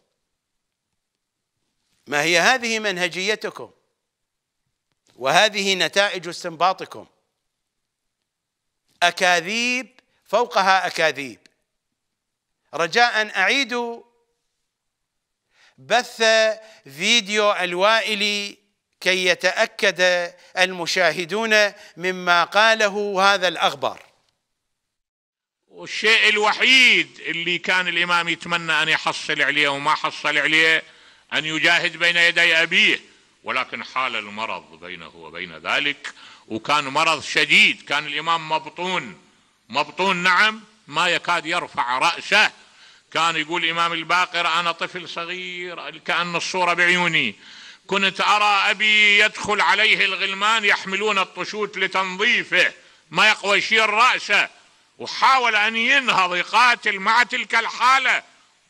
ما هي هذه منهجيتكم وهذه نتائج استنباطكم أكاذيب فوقها أكاذيب رجاء أعيدوا بث فيديو الوائلي كي يتاكد المشاهدون مما قاله هذا الاخبار والشيء الوحيد اللي كان الامام يتمنى ان يحصل عليه وما حصل عليه ان يجاهد بين يدي ابيه ولكن حال المرض بينه وبين ذلك وكان مرض شديد كان الامام مبطون مبطون نعم ما يكاد يرفع راسه كان يقول الإمام الباقر أنا طفل صغير كأن الصورة بعيوني كنت أرى أبي يدخل عليه الغلمان يحملون الطشوت لتنظيفه ما يقوى يشير رأسه وحاول أن ينهض يقاتل مع تلك الحالة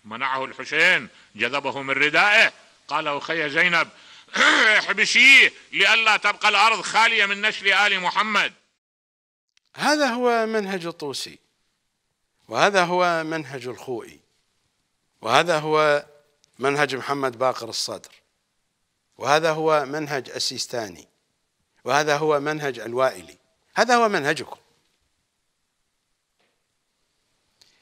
منعه الحسين جذبه من ردائه قال أخي زينب احبسيه لئلا تبقى الأرض خالية من نسل آل محمد هذا هو منهج الطوسي وهذا هو منهج الخوئي وهذا هو منهج محمد باقر الصدر وهذا هو منهج السيستاني وهذا هو منهج الوائلي هذا هو منهجكم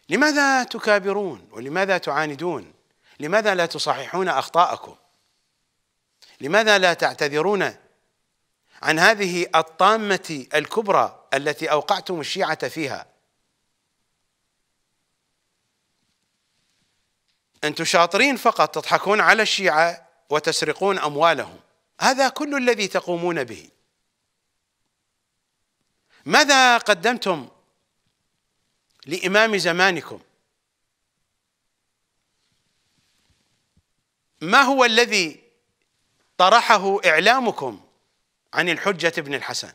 لماذا تكابرون ولماذا تعاندون لماذا لا تصححون اخطاءكم لماذا لا تعتذرون عن هذه الطامه الكبرى التي اوقعتم الشيعه فيها أنتم شاطرين فقط تضحكون على الشيعة وتسرقون أموالهم هذا كل الذي تقومون به ماذا قدمتم لإمام زمانكم ما هو الذي طرحه إعلامكم عن الحجة ابن الحسن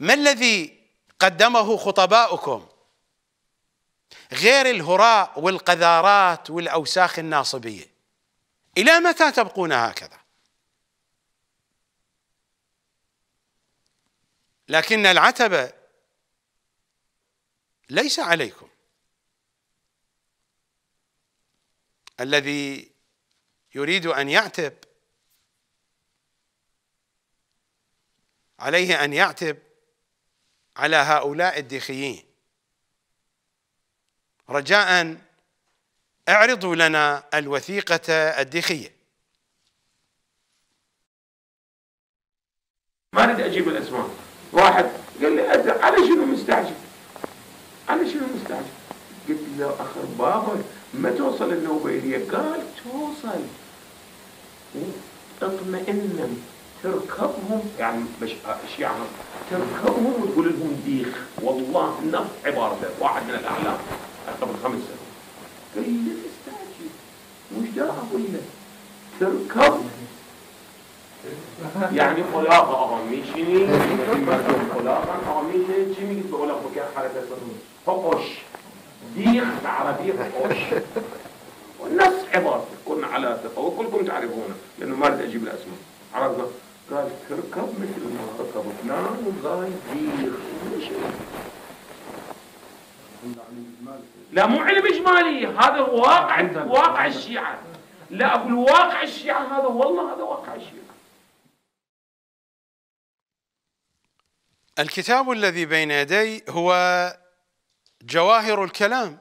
ما الذي قدمه خطباؤكم غير الهراء والقذارات والاوساخ الناصبيه الى متى تبقون هكذا لكن العتبه ليس عليكم الذي يريد ان يعتب عليه ان يعتب على هؤلاء الديخيين رجاء اعرضوا لنا الوثيقة الديخية ما اريد اجيب الاسماء واحد قال لي على شنو مستعجل على شنو مستعجل قلت له اخر بابا ما توصل النوبة الي قال توصل اطمئنا تركبهم يعني مش يعني تركبهم وتقول لهم ديخ والله نفس عبارته واحد من الاعلام قبل خمس سنوات قليلة تستعجل مش درعه عظيمة تركب يعني خلاقة آمیشینی این مردم خلاقا آمیشه چی میگید به اولا خوکه حرکت ديخ بالعربية حقش والناس عبارة كنا على ثقة وكلكم تعرفونه لأنه ما أريد أجيب الأسماء عرفنا قال تركب مثل ما ركب فلان وقال ديخ لا مو علم اجمالي هذا واقع واقع الشيعه لا اقول واقع الشيعه هذا والله هذا واقع الشيعه الكتاب الذي بين يدي هو جواهر الكلام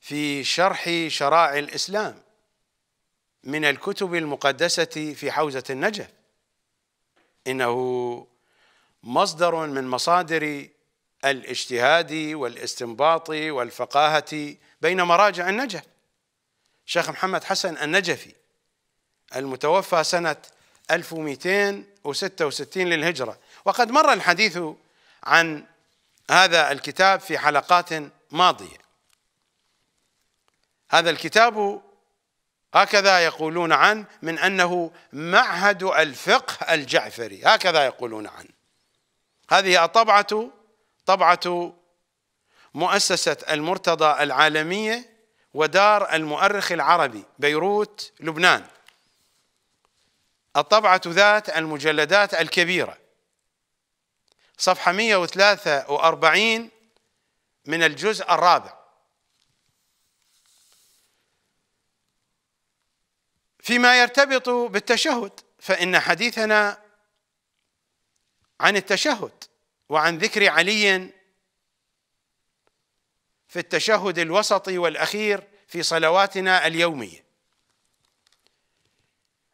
في شرح شرائع الاسلام من الكتب المقدسه في حوزه النجف انه مصدر من مصادر الاجتهادي والاستنباطي والفقاهة بين مراجع النجف شيخ محمد حسن النجفي المتوفى سنة 1266 للهجرة وقد مر الحديث عن هذا الكتاب في حلقات ماضية هذا الكتاب هكذا يقولون عنه من أنه معهد الفقه الجعفري هكذا يقولون عنه هذه الطبعة طبعة مؤسسة المرتضى العالمية ودار المؤرخ العربي بيروت لبنان الطبعة ذات المجلدات الكبيرة صفحة 143 من الجزء الرابع فيما يرتبط بالتشهد فإن حديثنا عن التشهد وعن ذكر علي في التشهد الوسطي والاخير في صلواتنا اليوميه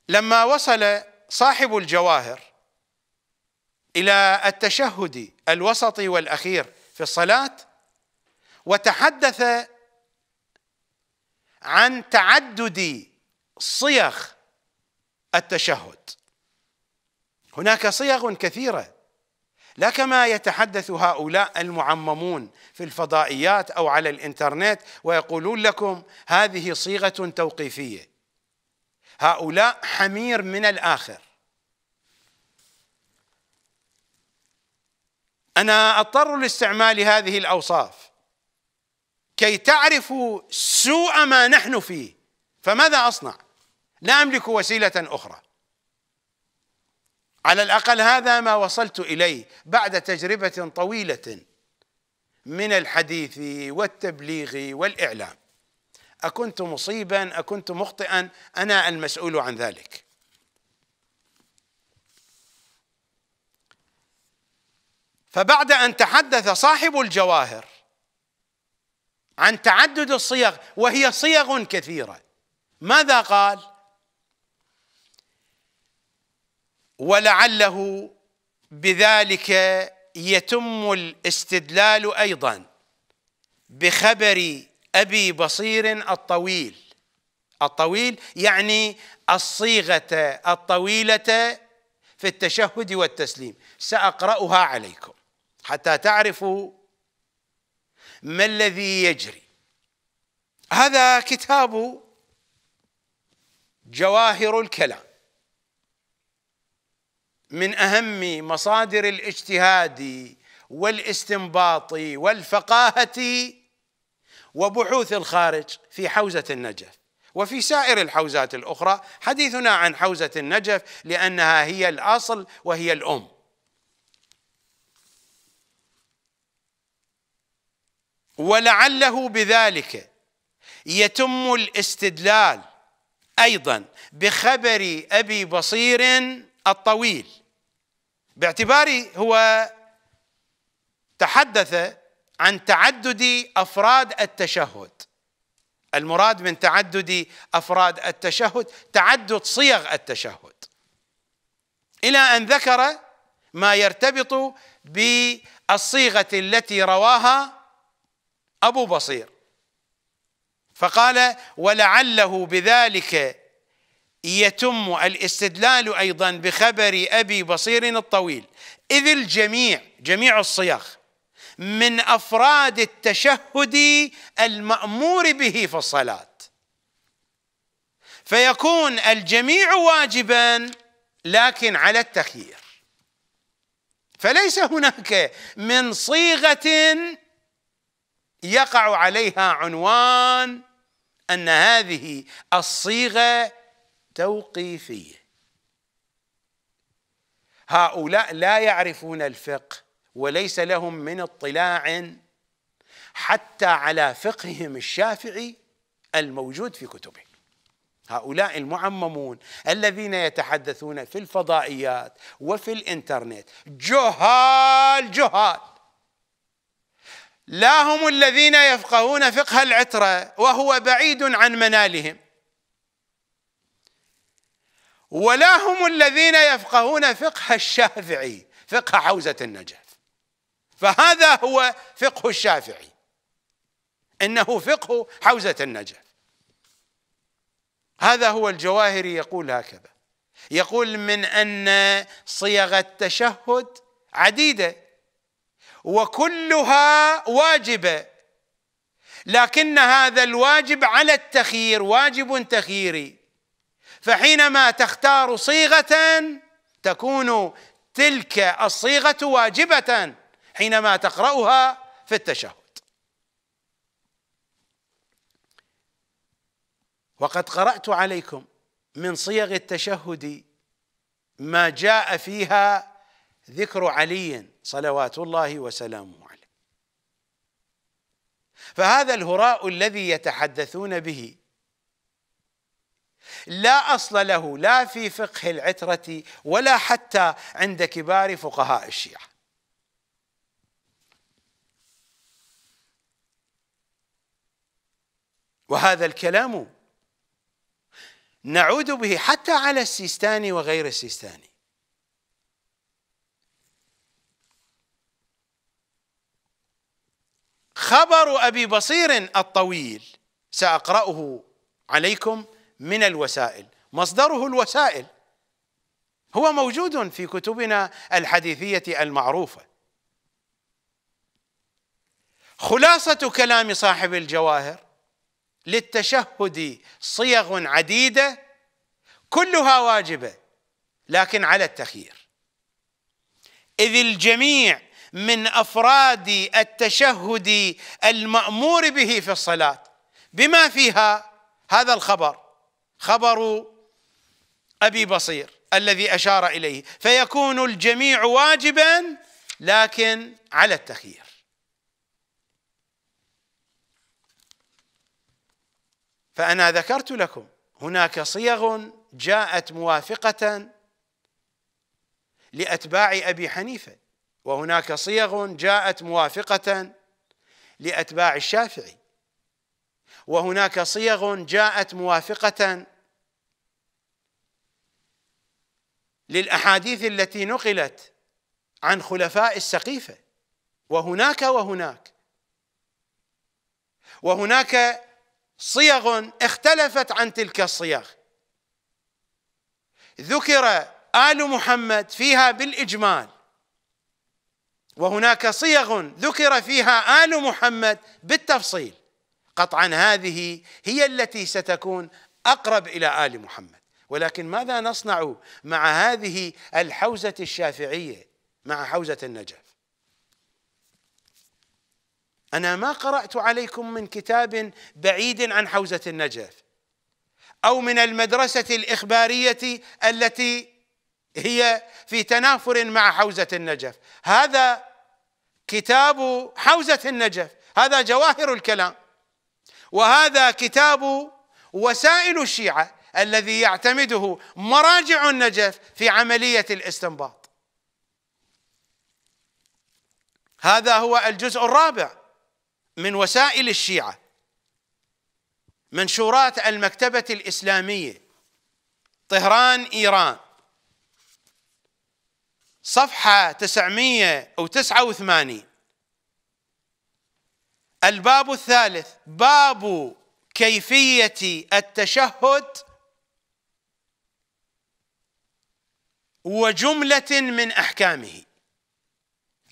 لما وصل صاحب الجواهر الى التشهد الوسطي والاخير في الصلاه وتحدث عن تعدد صيغ التشهد هناك صيغ كثيره لا كما يتحدث هؤلاء المعممون في الفضائيات او على الانترنت ويقولون لكم هذه صيغه توقيفيه هؤلاء حمير من الاخر انا اضطر لاستعمال هذه الاوصاف كي تعرفوا سوء ما نحن فيه فماذا اصنع لا املك وسيله اخرى على الاقل هذا ما وصلت اليه بعد تجربه طويله من الحديث والتبليغ والاعلام اكنت مصيبا اكنت مخطئا انا المسؤول عن ذلك فبعد ان تحدث صاحب الجواهر عن تعدد الصيغ وهي صيغ كثيره ماذا قال ولعله بذلك يتم الاستدلال ايضا بخبر ابي بصير الطويل الطويل يعني الصيغه الطويله في التشهد والتسليم ساقراها عليكم حتى تعرفوا ما الذي يجري هذا كتاب جواهر الكلام من اهم مصادر الاجتهاد والاستنباط والفقاهه وبحوث الخارج في حوزه النجف وفي سائر الحوزات الاخرى حديثنا عن حوزه النجف لانها هي الاصل وهي الام ولعله بذلك يتم الاستدلال ايضا بخبر ابي بصير الطويل باعتباري هو تحدث عن تعدد افراد التشهد المراد من تعدد افراد التشهد تعدد صيغ التشهد الى ان ذكر ما يرتبط بالصيغه التي رواها ابو بصير فقال ولعله بذلك يتم الاستدلال ايضا بخبر ابي بصير الطويل اذ الجميع جميع الصياغ من افراد التشهد المامور به في الصلاه فيكون الجميع واجبا لكن على التخيير فليس هناك من صيغه يقع عليها عنوان ان هذه الصيغه توقيفية هؤلاء لا يعرفون الفقه وليس لهم من اطلاع حتى على فقههم الشافعي الموجود في كتبه هؤلاء المعممون الذين يتحدثون في الفضائيات وفي الانترنت جهال جهال لا هم الذين يفقهون فقه العترة وهو بعيد عن منالهم ولا هم الذين يفقهون فقه الشافعي فقه حوزة النجف فهذا هو فقه الشافعي إنه فقه حوزة النجف هذا هو الجواهري يقول هكذا يقول من أن صيغ التشهد عديدة وكلها واجبة لكن هذا الواجب على التخيير واجب تخييري فحينما تختار صيغه تكون تلك الصيغه واجبه حينما تقراها في التشهد وقد قرات عليكم من صيغ التشهد ما جاء فيها ذكر علي صلوات الله وسلامه عليه فهذا الهراء الذي يتحدثون به لا أصل له لا في فقه العترة ولا حتى عند كبار فقهاء الشيعة وهذا الكلام نعود به حتى على السيستاني وغير السيستاني خبر أبي بصير الطويل سأقرأه عليكم من الوسائل مصدره الوسائل هو موجود في كتبنا الحديثية المعروفة خلاصة كلام صاحب الجواهر للتشهد صيغ عديدة كلها واجبة لكن على التخيير إذ الجميع من أفراد التشهد المأمور به في الصلاة بما فيها هذا الخبر خبر ابي بصير الذي اشار اليه فيكون الجميع واجبا لكن على التخيير فانا ذكرت لكم هناك صيغ جاءت موافقه لاتباع ابي حنيفه وهناك صيغ جاءت موافقه لاتباع الشافعي وهناك صيغ جاءت موافقة للأحاديث التي نقلت عن خلفاء السقيفة وهناك وهناك وهناك صيغ اختلفت عن تلك الصيغ ذكر آل محمد فيها بالإجمال وهناك صيغ ذكر فيها آل محمد بالتفصيل قطعا هذه هي التي ستكون اقرب الى ال محمد ولكن ماذا نصنع مع هذه الحوزه الشافعيه مع حوزه النجف انا ما قرات عليكم من كتاب بعيد عن حوزه النجف او من المدرسه الاخباريه التي هي في تنافر مع حوزه النجف هذا كتاب حوزه النجف هذا جواهر الكلام وهذا كتاب وسائل الشيعة الذي يعتمده مراجع النجف في عملية الاستنباط هذا هو الجزء الرابع من وسائل الشيعة منشورات المكتبة الإسلامية طهران إيران صفحة 989 الباب الثالث باب كيفيه التشهد وجمله من احكامه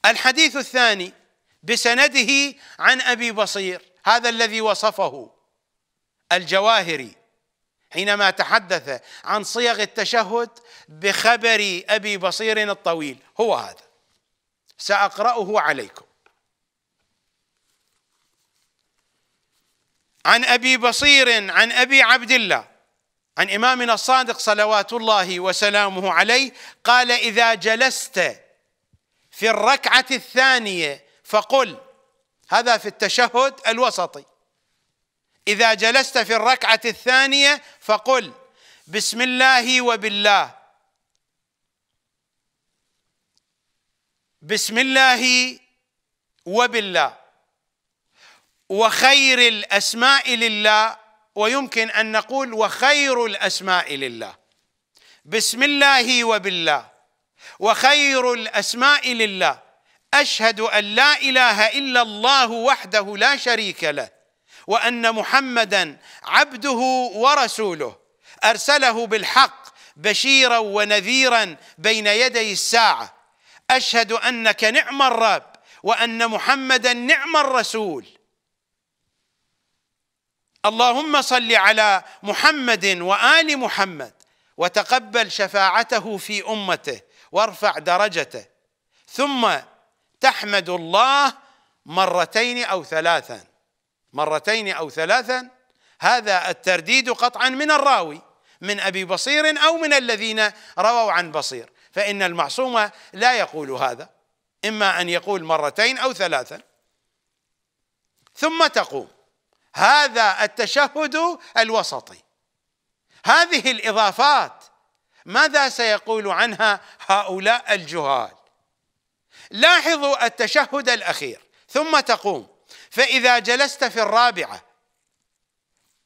الحديث الثاني بسنده عن ابي بصير هذا الذي وصفه الجواهري حينما تحدث عن صيغ التشهد بخبر ابي بصير الطويل هو هذا ساقراه عليكم عن ابي بصير عن ابي عبد الله عن امامنا الصادق صلوات الله وسلامه عليه قال اذا جلست في الركعه الثانيه فقل هذا في التشهد الوسطي اذا جلست في الركعه الثانيه فقل بسم الله وبالله بسم الله وبالله وخير الاسماء لله ويمكن ان نقول وخير الاسماء لله بسم الله وبالله وخير الاسماء لله اشهد ان لا اله الا الله وحده لا شريك له وان محمدا عبده ورسوله ارسله بالحق بشيرا ونذيرا بين يدي الساعه اشهد انك نعم الرب وان محمدا نعم الرسول اللهم صل على محمد وال محمد وتقبل شفاعته في امته وارفع درجته ثم تحمد الله مرتين او ثلاثا مرتين او ثلاثا هذا الترديد قطعا من الراوي من ابي بصير او من الذين رووا عن بصير فان المعصوم لا يقول هذا اما ان يقول مرتين او ثلاثا ثم تقوم هذا التشهد الوسطي هذه الاضافات ماذا سيقول عنها هؤلاء الجهال لاحظوا التشهد الاخير ثم تقوم فاذا جلست في الرابعه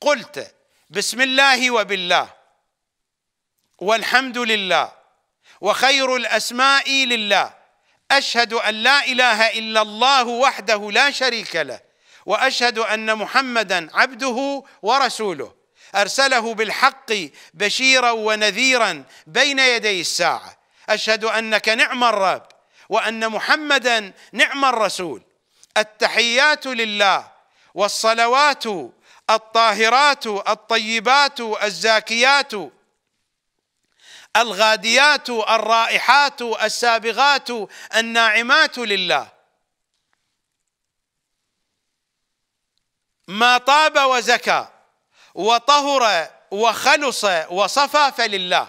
قلت بسم الله وبالله والحمد لله وخير الاسماء لله اشهد ان لا اله الا الله وحده لا شريك له واشهد ان محمدا عبده ورسوله ارسله بالحق بشيرا ونذيرا بين يدي الساعه اشهد انك نعم الرب وان محمدا نعم الرسول التحيات لله والصلوات الطاهرات الطيبات الزاكيات الغاديات الرائحات السابغات الناعمات لله ما طاب وزكى وطهر وخلص وصفى فلله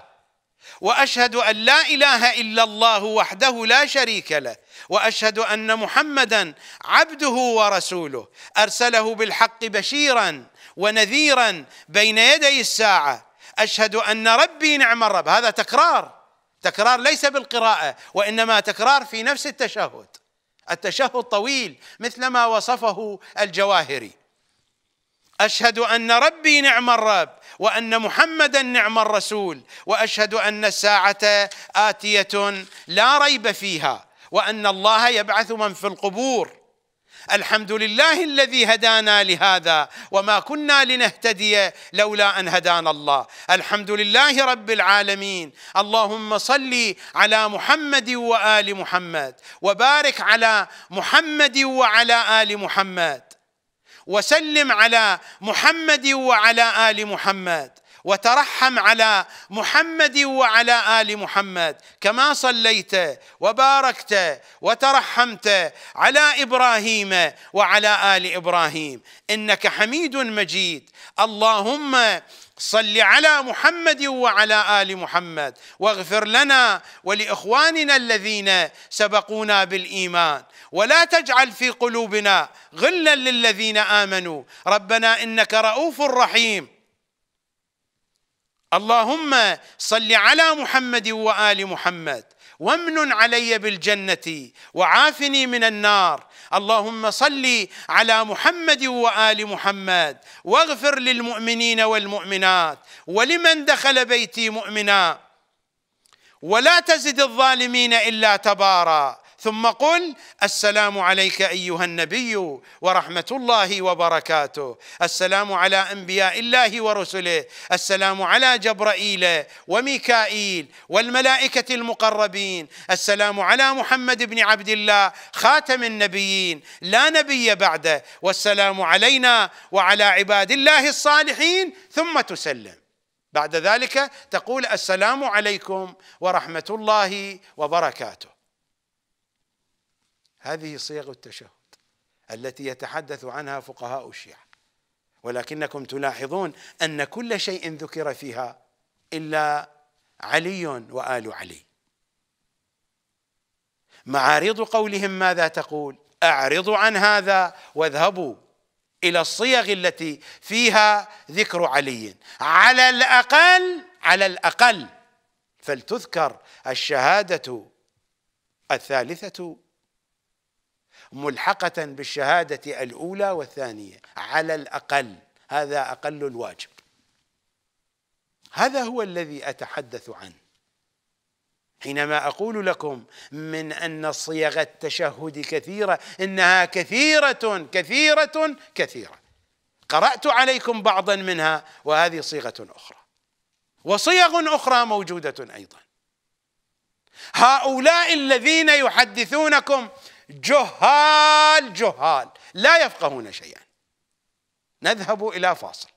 واشهد ان لا اله الا الله وحده لا شريك له واشهد ان محمدا عبده ورسوله ارسله بالحق بشيرا ونذيرا بين يدي الساعه اشهد ان ربي نعم الرب هذا تكرار تكرار ليس بالقراءه وانما تكرار في نفس التشهد التشهد طويل مثلما وصفه الجواهري اشهد ان ربي نعم الرب وان محمدا نعم الرسول واشهد ان الساعه اتيه لا ريب فيها وان الله يبعث من في القبور الحمد لله الذي هدانا لهذا وما كنا لنهتدي لولا ان هدانا الله الحمد لله رب العالمين اللهم صل على محمد وال محمد وبارك على محمد وعلى ال محمد وسلم على محمد وعلى ال محمد وترحم على محمد وعلى ال محمد كما صليت وباركت وترحمت على ابراهيم وعلى ال ابراهيم انك حميد مجيد اللهم صل على محمد وعلى ال محمد واغفر لنا ولاخواننا الذين سبقونا بالايمان ولا تجعل في قلوبنا غلا للذين امنوا ربنا انك رؤوف رحيم اللهم صل على محمد وال محمد وامن علي بالجنه وعافني من النار اللهم صل على محمد وال محمد واغفر للمؤمنين والمؤمنات ولمن دخل بيتي مؤمنا ولا تزد الظالمين الا تبارا ثم قل السلام عليك ايها النبي ورحمه الله وبركاته السلام على انبياء الله ورسله السلام على جبرائيل وميكائيل والملائكه المقربين السلام على محمد بن عبد الله خاتم النبيين لا نبي بعده والسلام علينا وعلى عباد الله الصالحين ثم تسلم بعد ذلك تقول السلام عليكم ورحمه الله وبركاته هذه صيغ التشهد التي يتحدث عنها فقهاء الشيعة ولكنكم تلاحظون أن كل شيء ذكر فيها إلا علي وآل علي معارض قولهم ماذا تقول أعرضوا عن هذا واذهبوا إلى الصيغ التي فيها ذكر علي على الأقل على الأقل فلتذكر الشهادة الثالثة ملحقة بالشهادة الأولى والثانية على الأقل هذا أقل الواجب هذا هو الذي أتحدث عنه حينما أقول لكم من أن صيغ التشهد كثيرة إنها كثيرة كثيرة كثيرة قرأت عليكم بعضا منها وهذه صيغة أخرى وصيغ أخرى موجودة أيضا هؤلاء الذين يحدثونكم جهال جهال لا يفقهون شيئا نذهب إلى فاصل